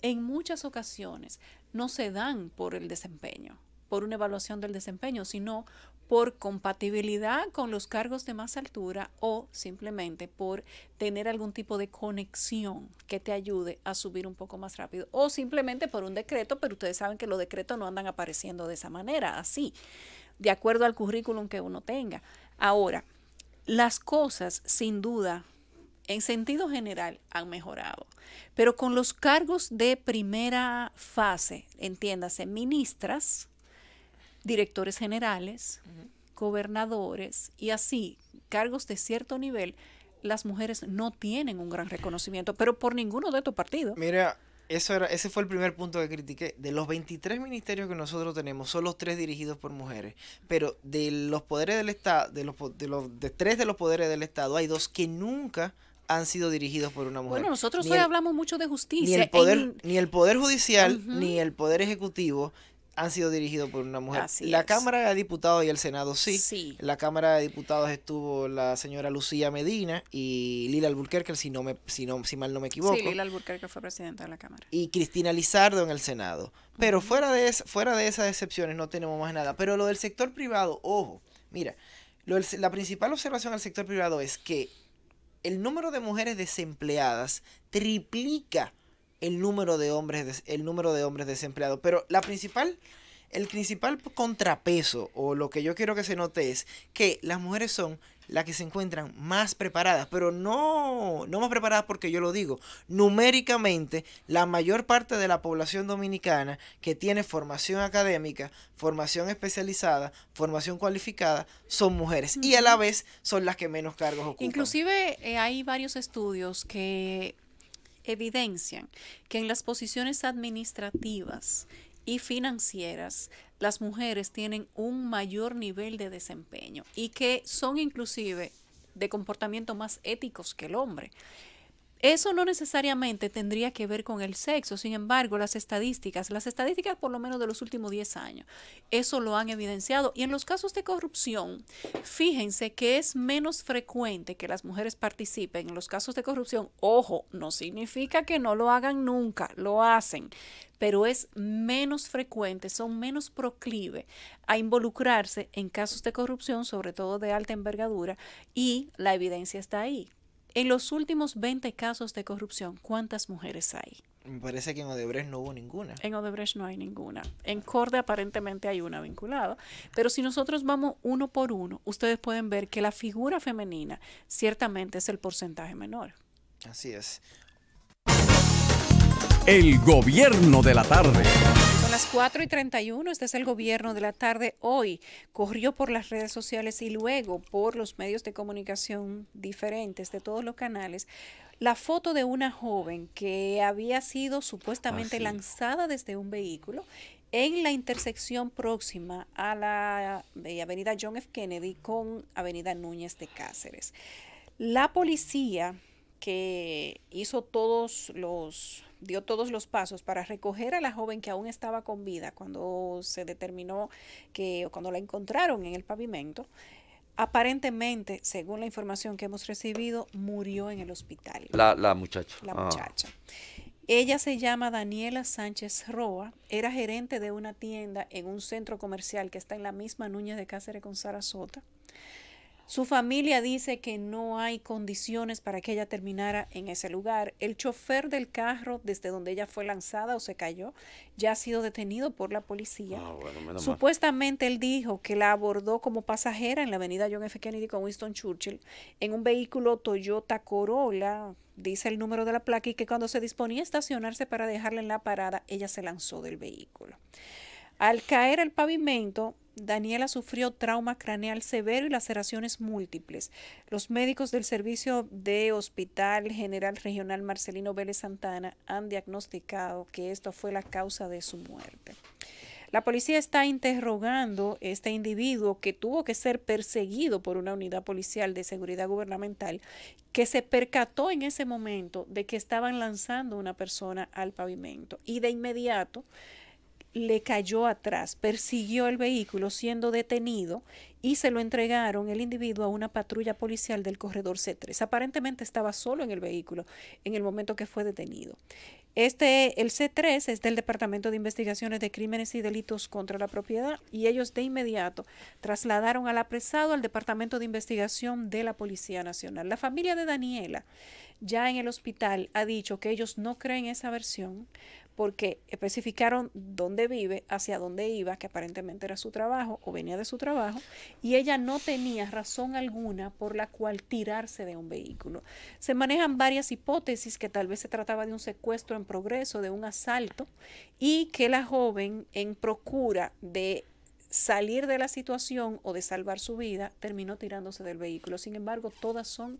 en muchas ocasiones no se dan por el desempeño por una evaluación del desempeño, sino por compatibilidad con los cargos de más altura o simplemente por tener algún tipo de conexión que te ayude a subir un poco más rápido o simplemente por un decreto, pero ustedes saben que los decretos no andan apareciendo de esa manera, así, de acuerdo al currículum que uno tenga. Ahora, las cosas sin duda en sentido general han mejorado, pero con los cargos de primera fase, entiéndase, ministras, directores generales, gobernadores y así, cargos de cierto nivel, las mujeres no tienen un gran reconocimiento, pero por ninguno de estos partidos. Mira, eso era, ese fue el primer punto que critiqué. De los 23 ministerios que nosotros tenemos, son los tres dirigidos por mujeres. Pero de los poderes del Estado, de los, de los tres de los poderes del Estado, hay dos que nunca han sido dirigidos por una mujer. Bueno, nosotros hoy hablamos mucho de justicia. Ni el poder, ni el poder judicial, ni el poder ejecutivo han sido dirigidos por una mujer. la Cámara de Diputados y el Senado sí. sí. La Cámara de Diputados estuvo la señora Lucía Medina y Lila Alburquerque, si, no me, si, si mal no me equivoco. Sí, Lila Alburquerque fue presidenta de la Cámara. Y Cristina Lizardo en el Senado. Pero fuera, de fuera de esas excepciones no tenemos más nada. Pero lo del sector privado, ojo, mira, la principal observación al sector privado es que el número de mujeres desempleadas triplica el número de hombres, el número de hombres desempleados. Pero la principal, el principal contrapeso o lo que yo quiero que se note es que las mujeres son las que se encuentran más preparadas, pero no, no más preparadas porque yo lo digo. Numéricamente, la mayor parte de la población dominicana que tiene formación académica, formación especializada, formación cualificada, son mujeres y a la vez son las que menos cargos ocupan. Inclusive eh, hay varios estudios que evidencian que en las posiciones administrativas y financieras las mujeres tienen un mayor nivel de desempeño y que son inclusive de comportamiento más éticos que el hombre. Eso no necesariamente tendría que ver con el sexo, sin embargo, las estadísticas, las estadísticas por lo menos de los últimos 10 años, eso lo han evidenciado. Y en los casos de corrupción, fíjense que es menos frecuente que las mujeres participen en los casos de corrupción. Ojo, no significa que no lo hagan nunca, lo hacen, pero es menos frecuente, son menos proclive a involucrarse en casos de corrupción, sobre todo de alta envergadura, y la evidencia está ahí. En los últimos 20 casos de corrupción, ¿cuántas mujeres hay? Me parece que en Odebrecht no hubo ninguna. En Odebrecht no hay ninguna. En Corde aparentemente hay una vinculada. Pero si nosotros vamos uno por uno, ustedes pueden ver que la figura femenina ciertamente es el porcentaje menor. Así es. El gobierno de la tarde las 4 y 31, este es el gobierno de la tarde hoy. Corrió por las redes sociales y luego por los medios de comunicación diferentes de todos los canales la foto de una joven que había sido supuestamente ah, lanzada desde un vehículo en la intersección próxima a la eh, avenida John F. Kennedy con avenida Núñez de Cáceres. La policía que hizo todos los dio todos los pasos para recoger a la joven que aún estaba con vida cuando se determinó que, o cuando la encontraron en el pavimento, aparentemente, según la información que hemos recibido, murió en el hospital. La, muchacha. La ah. muchacha. Ella se llama Daniela Sánchez Roa, era gerente de una tienda en un centro comercial que está en la misma Núñez de Cáceres con Sarasota. Su familia dice que no hay condiciones para que ella terminara en ese lugar. El chofer del carro desde donde ella fue lanzada o se cayó ya ha sido detenido por la policía. Ah, Supuestamente él dijo que la abordó como pasajera en la avenida John F. Kennedy con Winston Churchill en un vehículo Toyota Corolla, dice el número de la placa, y que cuando se disponía a estacionarse para dejarla en la parada, ella se lanzó del vehículo. Al caer al pavimento, Daniela sufrió trauma craneal severo y laceraciones múltiples. Los médicos del servicio de Hospital General Regional Marcelino Vélez Santana han diagnosticado que esto fue la causa de su muerte. La policía está interrogando a este individuo que tuvo que ser perseguido por una unidad policial de seguridad gubernamental que se percató en ese momento de que estaban lanzando una persona al pavimento y de inmediato le cayó atrás, persiguió el vehículo siendo detenido y se lo entregaron el individuo a una patrulla policial del corredor C3. Aparentemente estaba solo en el vehículo en el momento que fue detenido. Este, el C3 es del Departamento de Investigaciones de Crímenes y Delitos contra la Propiedad y ellos de inmediato trasladaron al apresado al Departamento de Investigación de la Policía Nacional. La familia de Daniela ya en el hospital ha dicho que ellos no creen esa versión porque especificaron dónde vive, hacia dónde iba, que aparentemente era su trabajo o venía de su trabajo, y ella no tenía razón alguna por la cual tirarse de un vehículo. Se manejan varias hipótesis que tal vez se trataba de un secuestro en progreso, de un asalto, y que la joven en procura de salir de la situación o de salvar su vida, terminó tirándose del vehículo. Sin embargo, todas son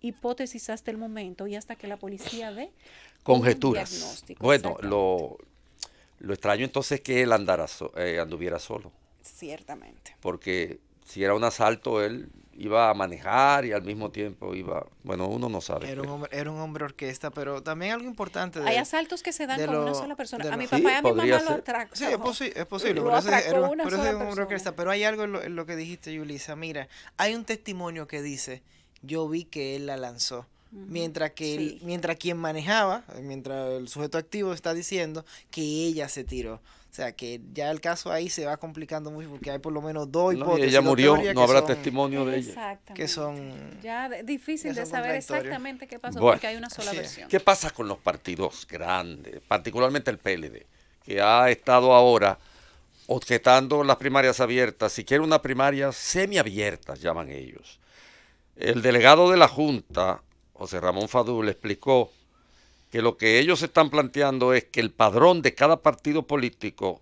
hipótesis hasta el momento y hasta que la policía ve conjeturas. Bueno, lo, lo, extraño entonces que él andara eh, anduviera solo. Ciertamente. Porque si era un asalto, él iba a manejar y al mismo tiempo iba, bueno, uno no sabe. Era un hombre, orquesta, pero también algo importante. Hay asaltos que se dan con una sola persona. A mi papá y a mi mamá lo Sí, es, posible, pero, es un hombre orquesta. Pero hay algo en lo, que dijiste, Yulisa. Mira, hay un testimonio que dice, yo vi que él la lanzó. Mientras que mientras quien manejaba, mientras el sujeto activo está diciendo que ella se tiró. O sea, que ya el caso ahí se va complicando mucho porque hay por lo menos dos hipótesis. ella murió, no habrá testimonio de ella. Que son. Ya difícil de saber exactamente qué pasó porque hay una sola versión. ¿Qué pasa con los partidos grandes, particularmente el PLD, que ha estado ahora objetando las primarias abiertas, siquiera una primaria semiabierta, llaman ellos? El delegado de la Junta, José Ramón Fadul, explicó que lo que ellos están planteando es que el padrón de cada partido político,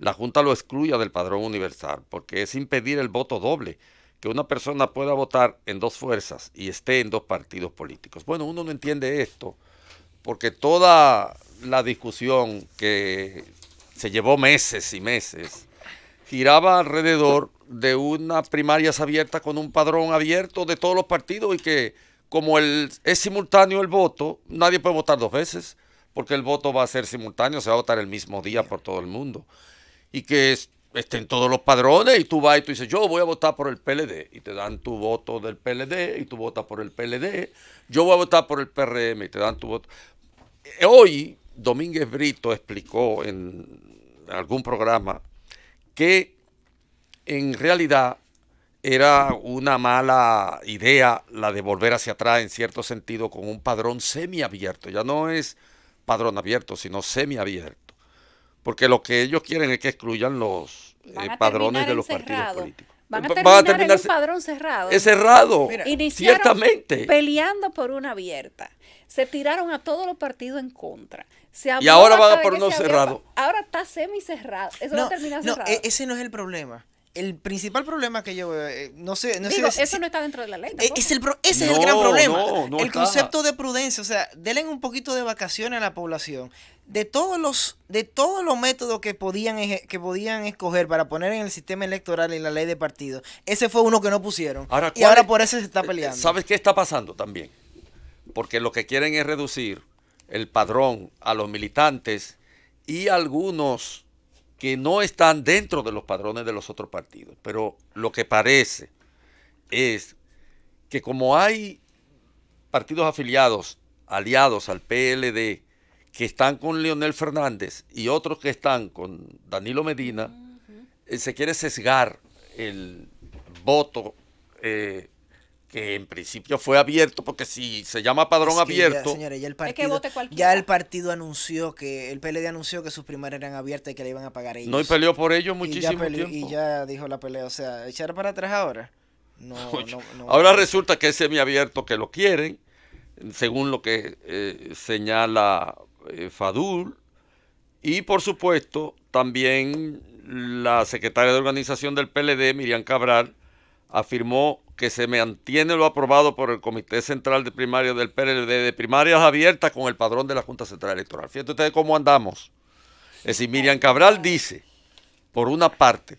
la Junta lo excluya del padrón universal, porque es impedir el voto doble, que una persona pueda votar en dos fuerzas y esté en dos partidos políticos. Bueno, uno no entiende esto, porque toda la discusión que se llevó meses y meses giraba alrededor de unas primarias abiertas con un padrón abierto de todos los partidos y que como el, es simultáneo el voto, nadie puede votar dos veces, porque el voto va a ser simultáneo, se va a votar el mismo día por todo el mundo. Y que estén todos los padrones y tú vas y tú dices, yo voy a votar por el PLD, y te dan tu voto del PLD, y tú votas por el PLD, yo voy a votar por el PRM, y te dan tu voto. Hoy, Domínguez Brito explicó en algún programa que en realidad era una mala idea la de volver hacia atrás en cierto sentido con un padrón semiabierto. Ya no es padrón abierto, sino semiabierto. Porque lo que ellos quieren es que excluyan los eh, padrones de los partidos políticos. Van a, terminar, un padrón cerrado. Es cerrado, inicialmente ciertamente. Peleando por una abierta. Se tiraron a todos los partidos en contra. Se y ahora van a por uno cerrado. Ahora está semi cerrado. Eso no, cerrado. E-, ese no es el problema el principal problema que yo veo... Eh, no sé, eso no está dentro de la ley. Eh, el ese es el gran problema. el concepto de prudencia, o sea, denle un poquito de vacaciones a la población. De todos los de todos los métodos que podían que podían escoger para poner en el sistema electoral y la ley de partido, ese fue uno que no pusieron. Ahora, y ahora por eso se está peleando. Eh, ¿Sabes qué está pasando también? Porque lo que quieren es reducir el padrón a los militantes y algunos que no están dentro de los padrones de los otros partidos. Pero lo que parece es que como hay partidos afiliados, aliados al PLD, que están con Leonel Fernández y otros que están con Danilo Medina, eh, se quiere sesgar el voto eh, que en principio fue abierto, porque si se llama padrón abierto. Ya, el partido, anunció que, el PLD anunció que sus primarias eran abiertas y que le iban a pagar ellos. No, y peleó por ello muchísimo. Y ya, dijo la pelea, o sea, echar para atrás ahora. No, Ahora resulta que es semiabierto que lo quieren, según lo que eh, señala eh, Fadul. Y por supuesto, también la secretaria de organización del PLD, Miriam Cabral, afirmó que se mantiene lo aprobado por el Comité Central de Primaria del PLD de primarias abiertas con el padrón de la Junta Central Electoral. Fíjate ustedes cómo andamos. Es decir, Miriam Cabral dice, por una parte,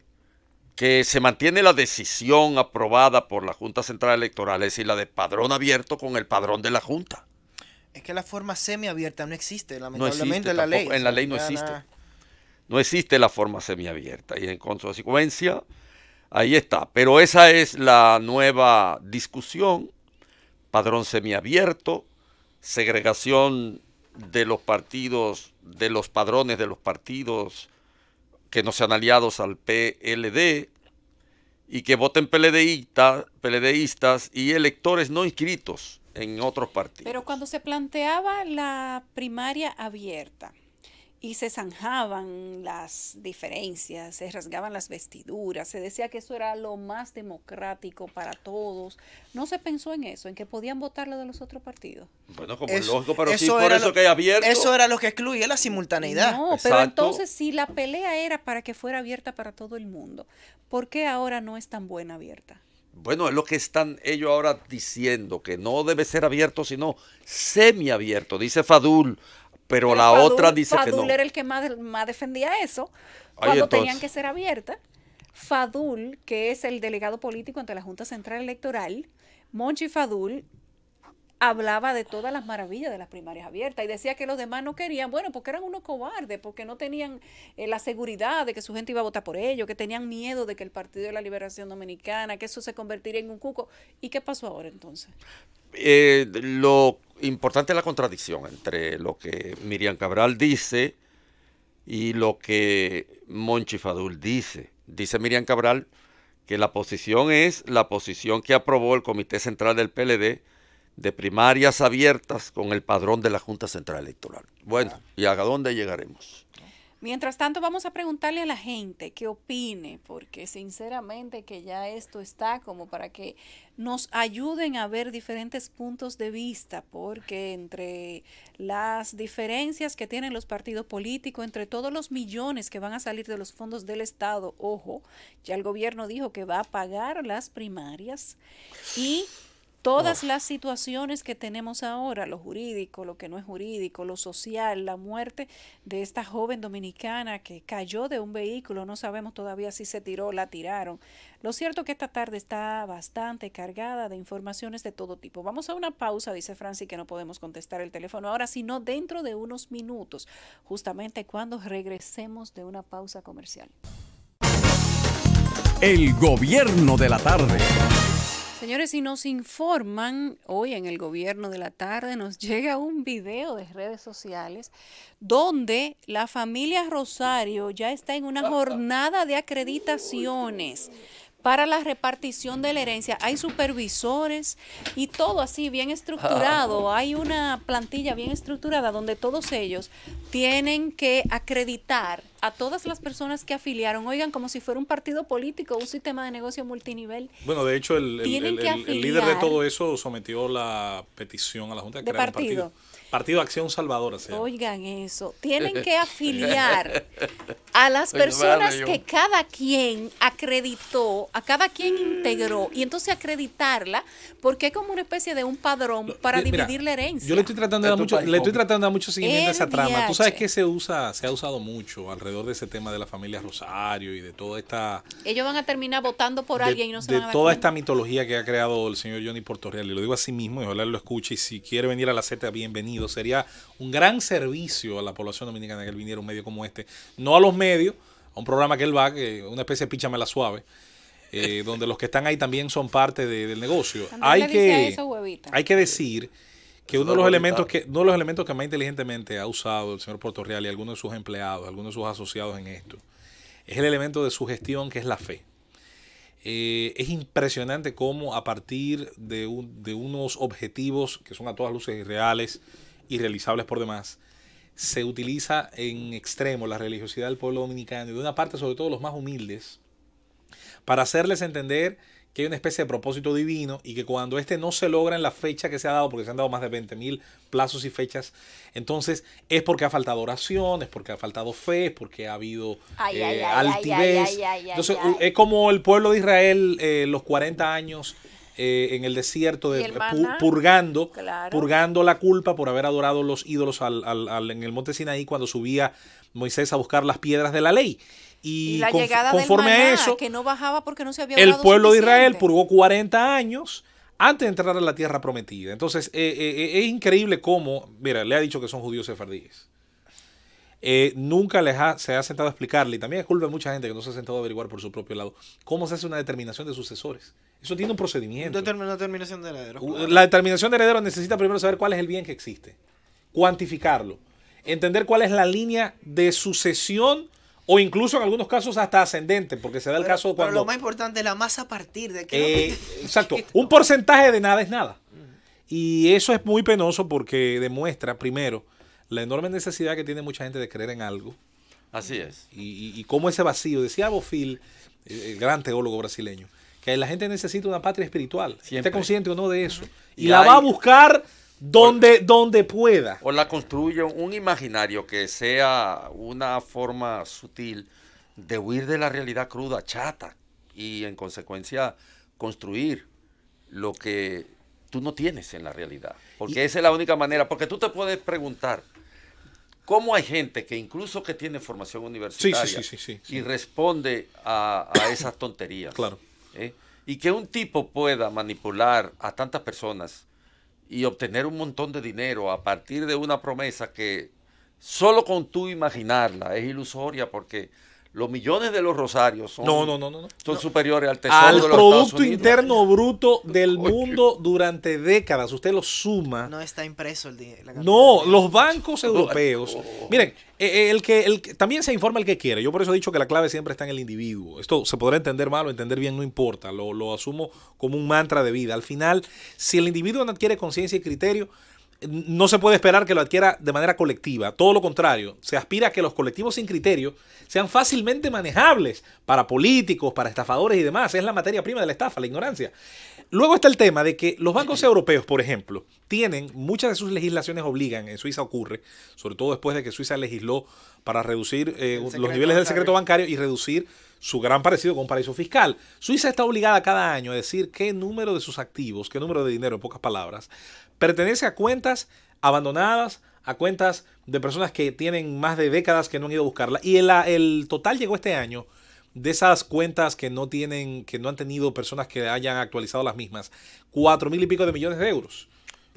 que se mantiene la decisión aprobada por la Junta Central Electoral, es decir, la de padrón abierto con el padrón de la Junta. Es que la forma semiabierta no existe, lamentablemente, en la ley. En la ley no existe. No existe la forma semiabierta. Y en consecuencia, Ahí está. Pero esa es la nueva discusión. Padrón semiabierto, segregación de los partidos, de los padrones de los partidos que no sean aliados al PLD y que voten peledeístas PLDistas y electores no inscritos en otros partidos. Pero cuando se planteaba la primaria abierta, y se zanjaban las diferencias, se rasgaban las vestiduras, se decía que eso era lo más democrático para todos. No se pensó en eso, en que podían votar lo de los otros partidos. Bueno, como es lógico, pero sí por eso que hay abierto. Eso era lo que excluía la simultaneidad. No, pero entonces si la pelea era para que fuera abierta para todo el mundo, ¿por qué ahora no es tan buena abierta? Bueno, es lo que están ellos ahora diciendo, que no debe ser abierto, sino semiabierto. Dice Fadul, pero, la otra dice Fadul que no. Fadul era el que más, defendía eso cuando tenían que ser abiertas. Fadul, que es el delegado político ante la Junta Central Electoral, Monchi Fadul hablaba de todas las maravillas de las primarias abiertas y decía que los demás no querían, bueno, porque eran unos cobardes, porque no tenían eh, la seguridad de que su gente iba a votar por ellos, que tenían miedo de que el Partido de la Liberación Dominicana, que eso se convertiría en un cuco. ¿Y qué pasó ahora entonces? Eh, lo importante es la contradicción entre lo que Miriam Cabral dice y lo que Monchi Fadul dice. Dice Miriam Cabral que la posición es la posición que aprobó el Comité Central del PLD de primarias abiertas con el padrón de la Junta Central Electoral. Bueno, ¿y a dónde llegaremos? Mientras tanto, vamos a preguntarle a la gente qué opine, porque sinceramente que ya esto está como para que nos ayuden a ver diferentes puntos de vista, porque entre las diferencias que tienen los partidos políticos, entre todos los millones que van a salir de los fondos del Estado, ojo, ya el gobierno dijo que va a pagar las primarias y Todas las situaciones que tenemos ahora, lo jurídico, lo que no es jurídico, lo social, la muerte de esta joven dominicana que cayó de un vehículo, no sabemos todavía si se tiró, o la tiraron. Lo cierto que esta tarde está bastante cargada de informaciones de todo tipo. Vamos a una pausa, dice Francis, que no podemos contestar el teléfono ahora, sino dentro de unos minutos, justamente cuando regresemos de una pausa comercial. El gobierno de la tarde. Señores, si nos informan hoy en el gobierno de la tarde, nos llega un video de redes sociales donde la familia Rosario ya está en una jornada de acreditaciones para la repartición de la herencia. Hay supervisores y todo así bien estructurado. Ah. Hay una plantilla bien estructurada donde todos ellos tienen que acreditar a todas las personas que afiliaron, oigan, como si fuera un partido político, un sistema de negocio multinivel. Bueno, de hecho, el, líder de todo eso sometió la petición a la Junta de, de partido Partido Acción Salvador. Oigan eso, tienen que afiliar a las personas que cada quien acreditó, a cada quien integró, y entonces acreditarla, porque es como una especie de un padrón para eh, dividir la herencia. Yo le estoy tratando de dar mucho, le estoy tratando de mucho seguimiento a esa trama. Tú sabes que se usa, se ha usado mucho alrededor de ese tema de la familia Rosario y de toda esta. Ellos van a terminar votando por alguien y no se de van a toda esta mitología que ha creado el señor Johnny Portorreal. Y lo digo a sí mismo, y ojalá lo escuche. Y si quiere venir a la seta bienvenido Sería un gran servicio a la población dominicana que él viniera un medio como este. No a los medios, a un programa que él va, que una especie de píchame suave. Eh, donde los que están ahí también son parte del negocio. hay que, decir que uno de los elementos que uno los elementos que más inteligentemente ha usado el señor Portorreal y algunos de sus empleados, algunos de sus asociados en esto, es el elemento de su gestión que es la fe. Eh, es impresionante cómo a partir de, de unos objetivos que son a todas luces irreales, irrealizables por demás, se utiliza en extremo la religiosidad del pueblo dominicano y de una parte sobre todo los más humildes para hacerles entender que hay una especie de propósito divino y que cuando este no se logra en la fecha que se ha dado, porque se han dado más de 20.000 mil plazos y fechas, entonces es porque ha faltado oración, es porque ha faltado fe, es porque ha habido altivez. es como el pueblo de Israel eh, los 40 años eh, en el desierto, de, purgando, purgando la culpa por haber adorado los ídolos en el monte Sinaí cuando subía Moisés a buscar las piedras de la ley. Y, conforme a eso, que no porque el pueblo de Israel purgó 40 años antes de entrar a la tierra prometida. Entonces, eh, eh, es increíble cómo, mira, le ha dicho que son judíos sefardíes. Eh, nunca les se ha sentado a explicarle, y también es culpa de mucha gente que no se ha sentado a averiguar por su propio lado, cómo se hace una determinación de sucesores. Eso tiene un procedimiento. determinación de heredero La determinación de heredero necesita primero saber cuál es el bien que existe, cuantificarlo, entender cuál es la línea de sucesión o incluso en algunos casos hasta ascendente, porque se da el caso cuando... Pero lo más importante, la masa a partir de que... Eh, exacto, un porcentaje de nada es nada. Y eso es muy penoso porque demuestra, primero, la enorme necesidad que tiene mucha gente de creer en algo. Así es. Y, y, cómo ese vacío, decía Bofil, el, gran teólogo brasileño, que la gente necesita una patria espiritual, Siempre. esté consciente o no de eso. Y, la va a buscar donde, donde pueda. O la construye un imaginario que sea una forma sutil de huir de la realidad cruda, chata, y en consecuencia construir lo que tú no tienes en la realidad. Porque esa es la única manera. Porque tú te puedes preguntar, ¿Cómo hay gente que incluso que tiene formación universitaria y responde a, esas tonterías? Claro. ¿eh? Y que un tipo pueda manipular a tantas personas y obtener un montón de dinero a partir de una promesa que solo con tú imaginarla es ilusoria porque los millones de los rosarios son, son superiores al tesoro. Producto Interno Bruto del mundo durante décadas. Usted lo suma. No está impreso el dinero. No, los bancos europeos. Miren, eh, eh, el que, también se informa el que quiere. Yo por eso he dicho que la clave siempre está en el individuo. Esto se podrá entender mal o entender bien, no importa. Lo, lo asumo como un mantra de vida. Al final, si el individuo no adquiere conciencia y criterio, no se puede esperar que lo adquiera de manera colectiva, todo lo contrario, se aspira a que los colectivos sin criterio sean fácilmente manejables para políticos, para estafadores y demás, es la materia prima de la estafa, la ignorancia. Luego está el tema de que los bancos europeos, por ejemplo, tienen, muchas de sus legislaciones obligan, en Suiza ocurre, sobre todo después de que Suiza legisló para reducir eh, los niveles del secreto bancario y reducir su gran parecido con un paraíso fiscal. Suiza está obligada cada año a decir qué número de sus activos, qué número de dinero, en pocas palabras, pertenece a cuentas abandonadas, a cuentas de personas que tienen más de décadas que no han ido a buscarla. Y el, total llegó este año de esas cuentas que no tienen, que no han tenido personas que hayan actualizado las mismas, cuatro mil y pico de millones de euros.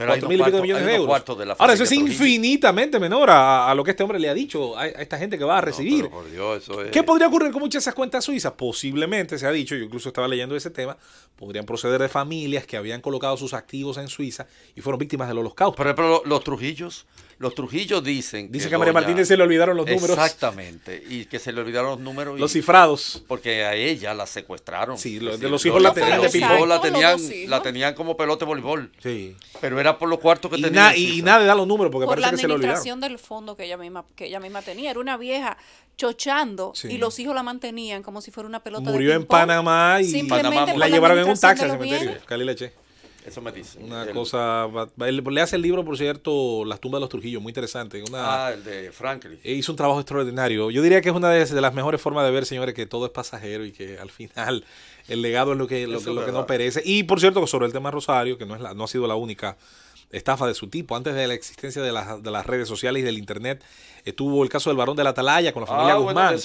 Pero mil millones de euros. Ahora, eso es infinitamente menor a, lo que este hombre le ha dicho a, esta gente que va a recibir. por Dios, eso es... ¿Qué podría ocurrir con muchas de esas cuentas suizas? Posiblemente, se ha dicho, yo incluso estaba leyendo ese tema, podrían proceder de familias que habían colocado sus activos en Suiza y fueron víctimas del holocausto. Pero, pero los, los Trujillos, los Trujillo dicen. Dice que, a María Martínez se le olvidaron los números. Exactamente, y que se le olvidaron los números. Los cifrados. Porque a ella la secuestraron. Sí, de los hijos la, tenían la tenían, como pelota de voleibol. Sí. Pero era por los cuartos que y tenía. y, nada nadie da los números porque parece que se le olvidaron. la administración del fondo que ella misma, que ella misma tenía. Era una vieja chochando y los hijos la mantenían como si fuera una pelota de voleibol. Murió en Panamá y la llevaron en un taxi al cementerio. Cali Leche. Eso me dice. Una cosa. Le hace el libro, por cierto, Las tumbas de los Trujillos, muy interesante. Una, ah, el de Franklin. Eh, hizo un trabajo extraordinario. Yo diría que es una de, las mejores formas de ver, señores, que todo es pasajero y que al final el legado es lo que, lo, no perece. Y por cierto, sobre el tema Rosario, que no, es la, no ha sido la única estafa de su tipo, antes de la existencia de, de las redes sociales y del Internet, Estuvo eh, el caso del varón de la Atalaya con la familia Guzmán.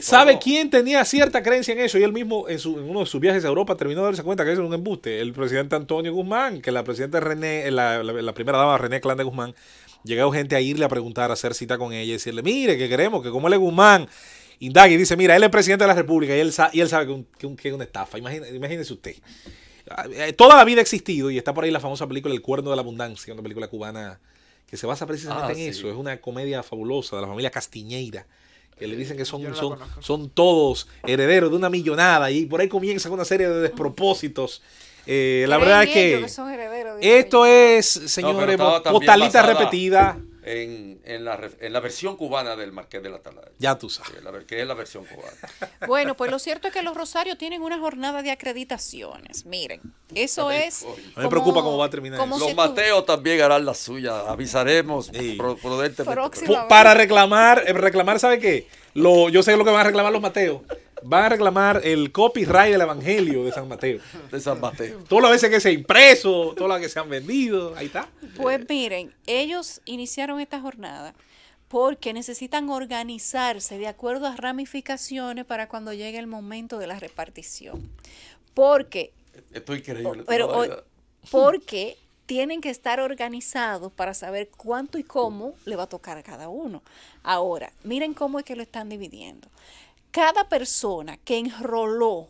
¿Sabe quién tenía cierta creencia en eso? Y él mismo, en, uno de sus viajes a Europa, terminó de darse cuenta que eso era un embuste. El presidente Antonio Guzmán, que la presidenta René, eh, la, primera dama René Clan de Guzmán, llega gente a irle a preguntar, a hacer cita con ella y decirle: Mire, que queremos, que como él es Guzmán indaga y dice, mira, él es presidente de la República y él, sabe que, es una estafa. imagínese usted. Ah, eh, toda la vida ha existido y está por ahí la famosa película El Cuerno de la Abundancia, una película cubana que se basa precisamente ah, en eso. Es una comedia fabulosa de la familia Castiñeira, que le dicen que son, son, son, todos herederos de una millonada y por ahí comienza una serie de despropósitos. Eh, la verdad es que, esto es, señores, postalita repetida en, en, la, versión cubana del Marqués de la Taladera Ya tú sabes. la, que es la versión cubana. Bueno, pues lo cierto es que los Rosarios tienen una jornada de acreditaciones. Miren, eso es. no me preocupa cómo va a terminar. los Mateos también harán la suya. Avisaremos Para reclamar, eh, reclamar, ¿sabe qué? Lo, yo sé lo que van a reclamar los Mateos van a reclamar el copyright del Evangelio de San Mateo. De San Mateo. Todas las veces que se ha impreso, todas las que se han vendido, ahí está. Pues miren, ellos iniciaron esta jornada porque necesitan organizarse de acuerdo a ramificaciones para cuando llegue el momento de la repartición. Porque... estoy creyendo Pero, porque tienen que estar organizados para saber cuánto y cómo le va a tocar a cada uno. Ahora, miren cómo es que lo están dividiendo cada persona que enroló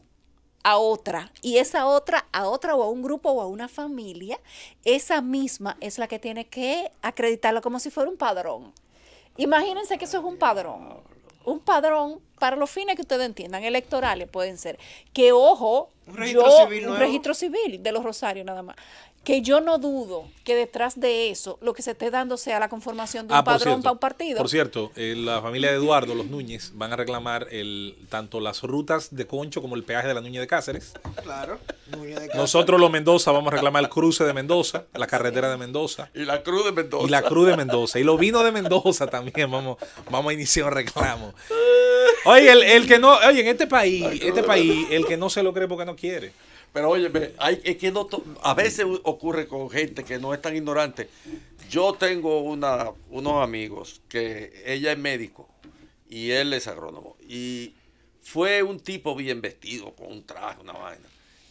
a otra y esa otra a otra o a un grupo o a una familia, esa misma es la que tiene que acreditarlo como si fuera un padrón. Imagínense que eso es un padrón. Un padrón para los fines que ustedes entiendan, electorales pueden ser. Que ojo, un registro civil. registro civil de los Rosarios nada más que yo no dudo que detrás de eso lo que se esté dando sea la conformación de un ah, padrón para un partido. Por cierto, eh, la familia de Eduardo, los Núñez, van a reclamar el, tanto las rutas de Concho como el peaje de la Núñez de Cáceres. Claro, Nosotros los Mendoza vamos a reclamar el cruce de Mendoza, la carretera de Mendoza. Y la cruz de Mendoza. Y la cruz de Mendoza. Y los vinos de Mendoza también vamos, vamos a iniciar un reclamo. Oye, el, el que no, oye, en este país, este país, el que no se lo cree porque no quiere. Pero oye, hay, es que a veces ocurre con gente que no es tan ignorante. Yo tengo una, unos amigos que ella es médico y él es agrónomo. Y fue un tipo bien vestido, con un traje, una vaina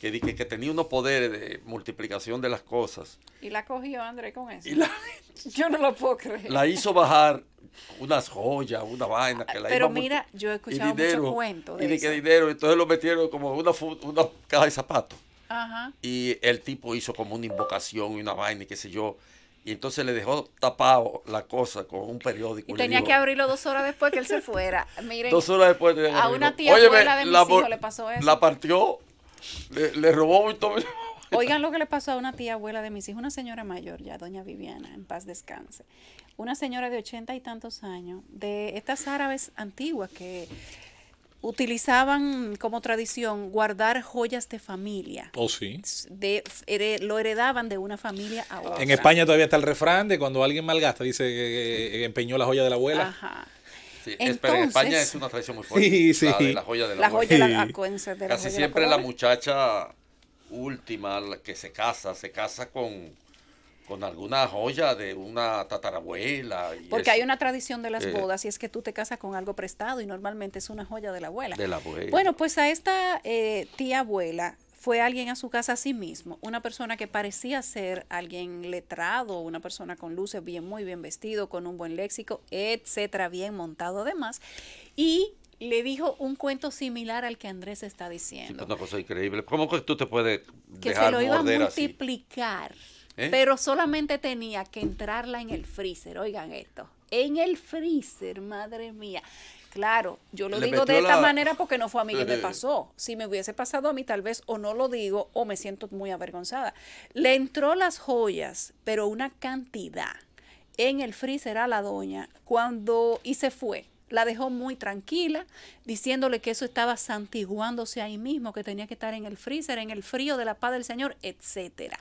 que, que tenía unos poderes de multiplicación de las cosas. Y la cogió André con eso. yo no lo puedo creer. La hizo bajar unas joyas, una vaina que la Pero mira, yo he escuchado muchos cuentos de Y de que dinero, entonces lo metieron como una, una caja de zapatos. Ajá. Y el tipo hizo como una invocación y una vaina y qué sé yo. Y entonces le dejó tapado la cosa con un periódico. Y, tenía que abrirlo dos horas después que él se fuera. dos horas después. De a una tía Oye, abuela de mis hijos le pasó eso. La partió le, robó y todo. Oigan lo que le pasó a una tía abuela de mis hijos, una señora mayor ya, doña Viviana, en paz descanse. Una señora de ochenta y tantos años, de estas árabes antiguas que utilizaban como tradición guardar joyas de familia. Oh, sí. De, lo heredaban de una familia a otra. En España todavía está el refrán de cuando alguien malgasta, dice que empeñó la joya de la abuela. Ajá. Sí, en España es una tradición muy fuerte. Sí, sí. La, joya de la, la Casi siempre la, muchacha última que se casa, se casa con, con alguna joya de una tatarabuela. Porque hay una tradición de las eh, bodas y es que tú te casas con algo prestado y normalmente es una joya de la abuela. De la abuela. Bueno, pues a esta eh, tía abuela fue alguien a su casa a sí mismo, una persona que parecía ser alguien letrado, una persona con luces bien, muy bien vestido, con un buen léxico, etcétera, bien montado además, y le dijo un cuento similar al que Andrés está diciendo. una cosa increíble. ¿Cómo que tú te puedes dejar Que se lo iba a multiplicar, ¿Eh? pero solamente tenía que entrarla en el freezer, oigan esto, en el freezer, madre mía. Claro, yo lo digo de esta manera porque no fue a mí que me pasó. Si me hubiese pasado a mí, tal vez o no lo digo o me siento muy avergonzada. Le entró las joyas, pero una cantidad en el freezer a la doña cuando y se fue. La dejó muy tranquila, diciéndole que eso estaba santiguándose ahí mismo, que tenía que estar en el freezer, en el frío de la paz del Señor, etcétera.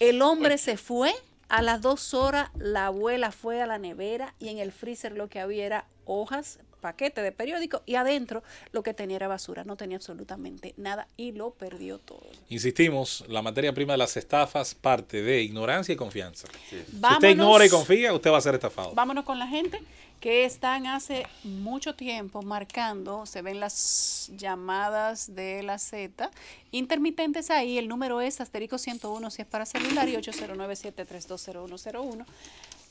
El hombre se fue a las dos horas la abuela fue a la nevera y en el freezer lo que había era hojas, paquete de periódico y adentro lo que tenía era basura, no tenía absolutamente nada y lo perdió todo. Insistimos, la materia prima de las estafas parte de ignorancia y confianza. si usted ignora y confía, usted va a ser estafado. Vámonos con la gente que están hace mucho tiempo marcando, se ven las llamadas de la Z, intermitentes ahí, el número es asterisco 101 si es para celular y 809 7320101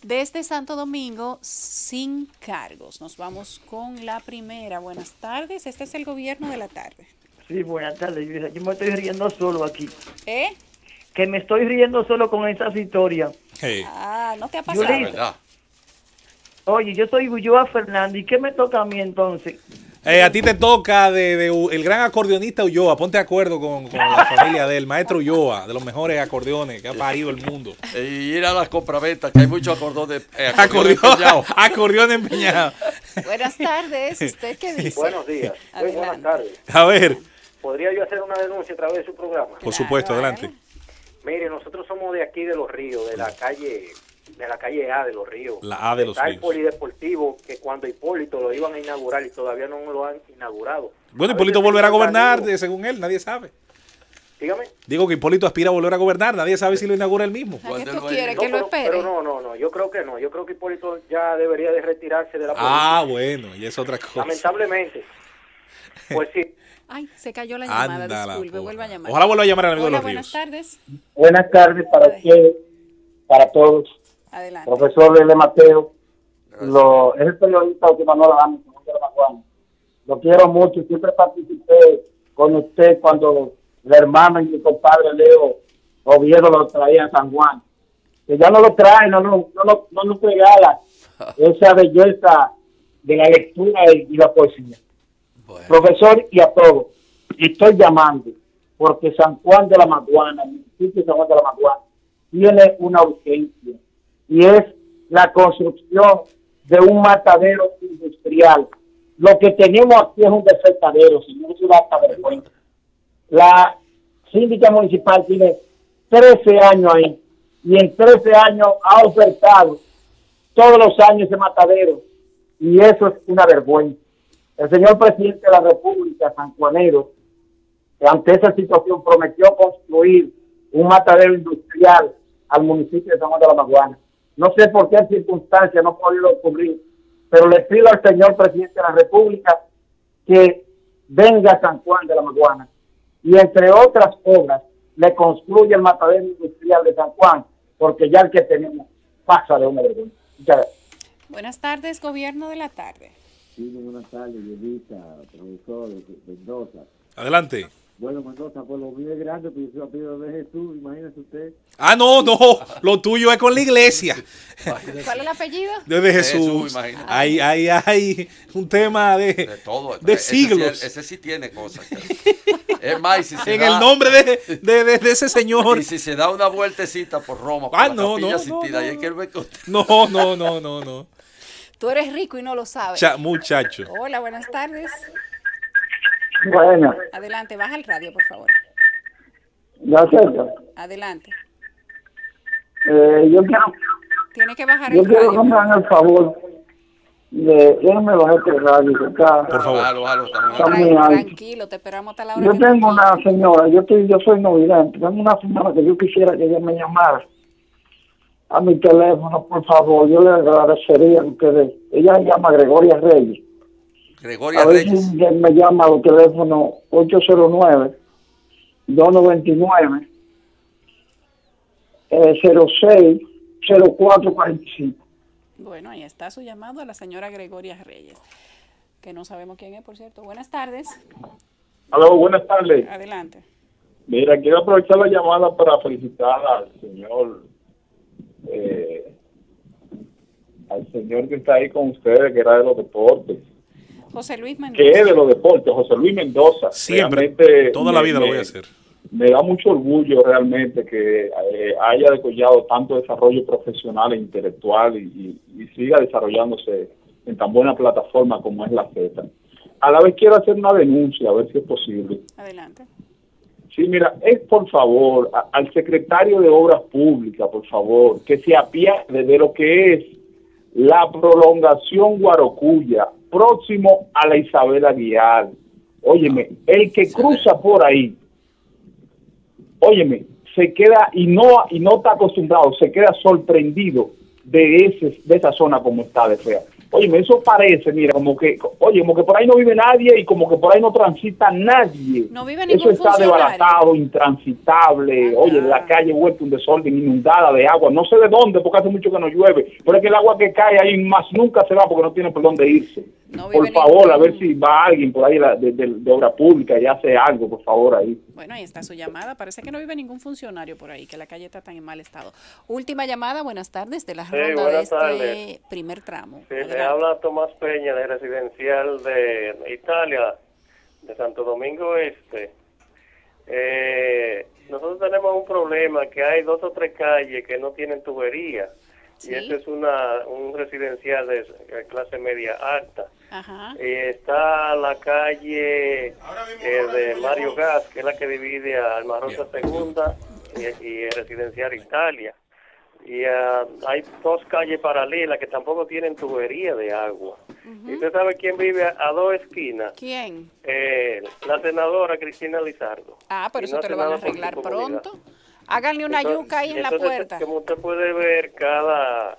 desde Santo Domingo sin cargos. Nos vamos con la primera. Buenas tardes, este es el gobierno de la tarde. Sí, buenas tardes. Yo me estoy riendo solo aquí. ¿Eh? Que me estoy riendo solo con esas historias. Hey. Ah, no te ha pasado. Yo Oye, yo soy Ulloa Fernández. ¿Y qué me toca a mí entonces? Eh, a ti te toca de, de, el gran acordeonista Ulloa. Ponte de acuerdo con, con la familia del maestro Ulloa, de los mejores acordeones que ha parido el mundo. Y eh, ir a las compraventas, que hay muchos acordeones empeñados. Acordeones Buenas tardes. ¿Usted qué dice? Buenos días. Muy buenas tardes. A ver. ¿Podría yo hacer una denuncia a través de su programa? Por supuesto, adelante. Mire, nosotros somos de aquí, de Los Ríos, de la calle de la calle A de los Ríos. La A de los Ríos. el polideportivo que cuando Hipólito lo iban a inaugurar y todavía no lo han inaugurado. Bueno, Hipólito volverá a gobernar, según él, nadie sabe. Dígame. Digo que Hipólito aspira a volver a gobernar, nadie sabe si lo inaugura él mismo. ¿Qué tú que lo espere. Pero no, no, no, yo creo que no. Yo creo que Hipólito ya debería de retirarse de la ah, política. Ah, bueno, y es otra cosa. Lamentablemente. Pues sí. Ay, se cayó la llamada, disculpe, vuelva a llamar. Ojalá vuelva a llamar al amigo Hola, de los buenas Ríos. Buenas tardes. Buenas tardes para usted, para todos. Adelante. Profesor Lele Mateo, es el periodista que Manuel lo quiero mucho, siempre participé con usted cuando la hermana y mi compadre Leo Oviedo lo traía a San Juan. Que ya no lo trae, no, no, no, no nos regala esa belleza de la lectura y, la poesía. Profesor y a todos, estoy llamando porque San Juan de la Maguana, el municipio de San Juan de la Maguana, tiene una urgencia y es la construcción de un matadero industrial. Lo que tenemos aquí es un desertadero, señor, si no vergüenza. La síndica municipal tiene 13 años ahí y en 13 años ha ofertado todos los años ese matadero y eso es una vergüenza. El señor presidente de la República, San Juanero, ante esa situación prometió construir un matadero industrial al municipio de San Juan de la Maguana no sé por qué circunstancia no ha podido ocurrir, pero le pido al señor presidente de la República que venga a San Juan de la Maguana y entre otras obras le construya el matadero industrial de San Juan, porque ya el que tenemos pasa de una vergüenza. Muchas gracias. Buenas tardes, gobierno de la tarde. Sí, Adelante. Bueno, Mendoza, pues, pues lo mío es grande, pero pues, yo soy de Jesús, imagínese usted. Ah, no, no, lo tuyo es con la iglesia. ¿Cuál es el apellido? De Jesús. Jesús ahí ahí un tema de, de, todo, siglos. ese sí tiene cosas. Es más, si en el nombre de, de, ese señor. Y si se da una vueltecita por Roma, ah, no, no, no, no, no, no, no, no. Tú eres rico y no lo sabes. muchacho. Hola, buenas tardes. Adelante, baja el radio, por favor. ¿Lo acepto? Adelante. Eh, yo quiero... Tiene que bajar yo quiero que me hagan el favor de irme bajar este radio. Que está, por favor, muy Tranquilo, te esperamos hasta la hora. Yo tengo una señora, yo, estoy, yo soy novidad tengo una señora que yo quisiera que ella me llamara a mi teléfono, por favor, yo le agradecería a ustedes. Ella se llama Gregoria Reyes a veces Reyes. me llama al teléfono 809 299 06 0445. Bueno, ahí está su llamado a la señora Gregoria Reyes, que no sabemos quién es, por cierto. Buenas tardes. Hola, buenas tardes. Adelante. Mira, quiero aprovechar la llamada para felicitar al señor, eh, al señor que está ahí con ustedes, que era de los deportes. José Luis Mendoza. Que es de los deportes, José Luis Mendoza. Siempre, toda la vida lo voy a hacer. Me da mucho orgullo realmente que eh, haya decollado tanto desarrollo profesional e intelectual y, siga desarrollándose en tan buena plataforma como es la Z. A la vez quiero hacer una denuncia, a ver si es posible. Adelante. Sí, mira, es por favor al secretario de Obras Públicas, por favor, que se apiade de lo que es la prolongación Guarocuya próximo a la Isabela Aguilar. Óyeme, el que cruza por ahí, óyeme, se queda y no y no está acostumbrado, se queda sorprendido de ese de esa zona como está de fea. Oye, eso parece, mira, como que, oye, como que por ahí no vive nadie y como que por ahí no transita nadie. No vive ningún Eso está desbaratado, intransitable. Oye, la calle vuelta un desorden, inundada de agua. No sé de dónde, porque hace mucho que no llueve. Pero es que el agua que cae ahí más nunca se va porque no tiene por dónde irse. por favor, a ver si va alguien por ahí de, obra pública y hace algo, por favor, ahí. Bueno, ahí está su llamada. Parece que no vive ningún funcionario por ahí, que la calle está tan en mal estado. Última llamada, buenas tardes, de la ronda de este primer tramo habla Tomás Peña, de residencial de Italia, de Santo Domingo Este. nosotros tenemos un problema que hay dos o tres calles que no tienen tubería. Y este es una, un residencial de clase media alta. Y está la calle eh, de Mario Gas, que es la que divide a Almarosa Segunda y, y residencial Italia y ah, hay dos calles paralelas que tampoco tienen tubería de agua. ¿Y usted sabe quién vive a, dos esquinas? ¿Quién? Eh, la senadora Cristina Lizardo. Ah, pero eso te lo van a arreglar pronto. Háganle una yuca ahí en la puerta. Como usted puede ver, cada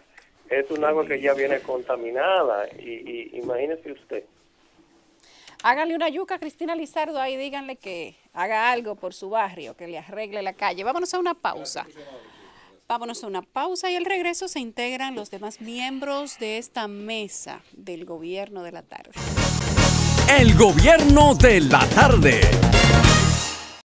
es un agua que ya viene contaminada. Y, y imagínese usted. Háganle una yuca a Cristina Lizardo ahí, díganle que haga algo por su barrio, que le arregle la calle. Vámonos a una pausa. Vámonos a una pausa y al regreso se integran los demás miembros de esta mesa del gobierno de la tarde. El gobierno de la tarde.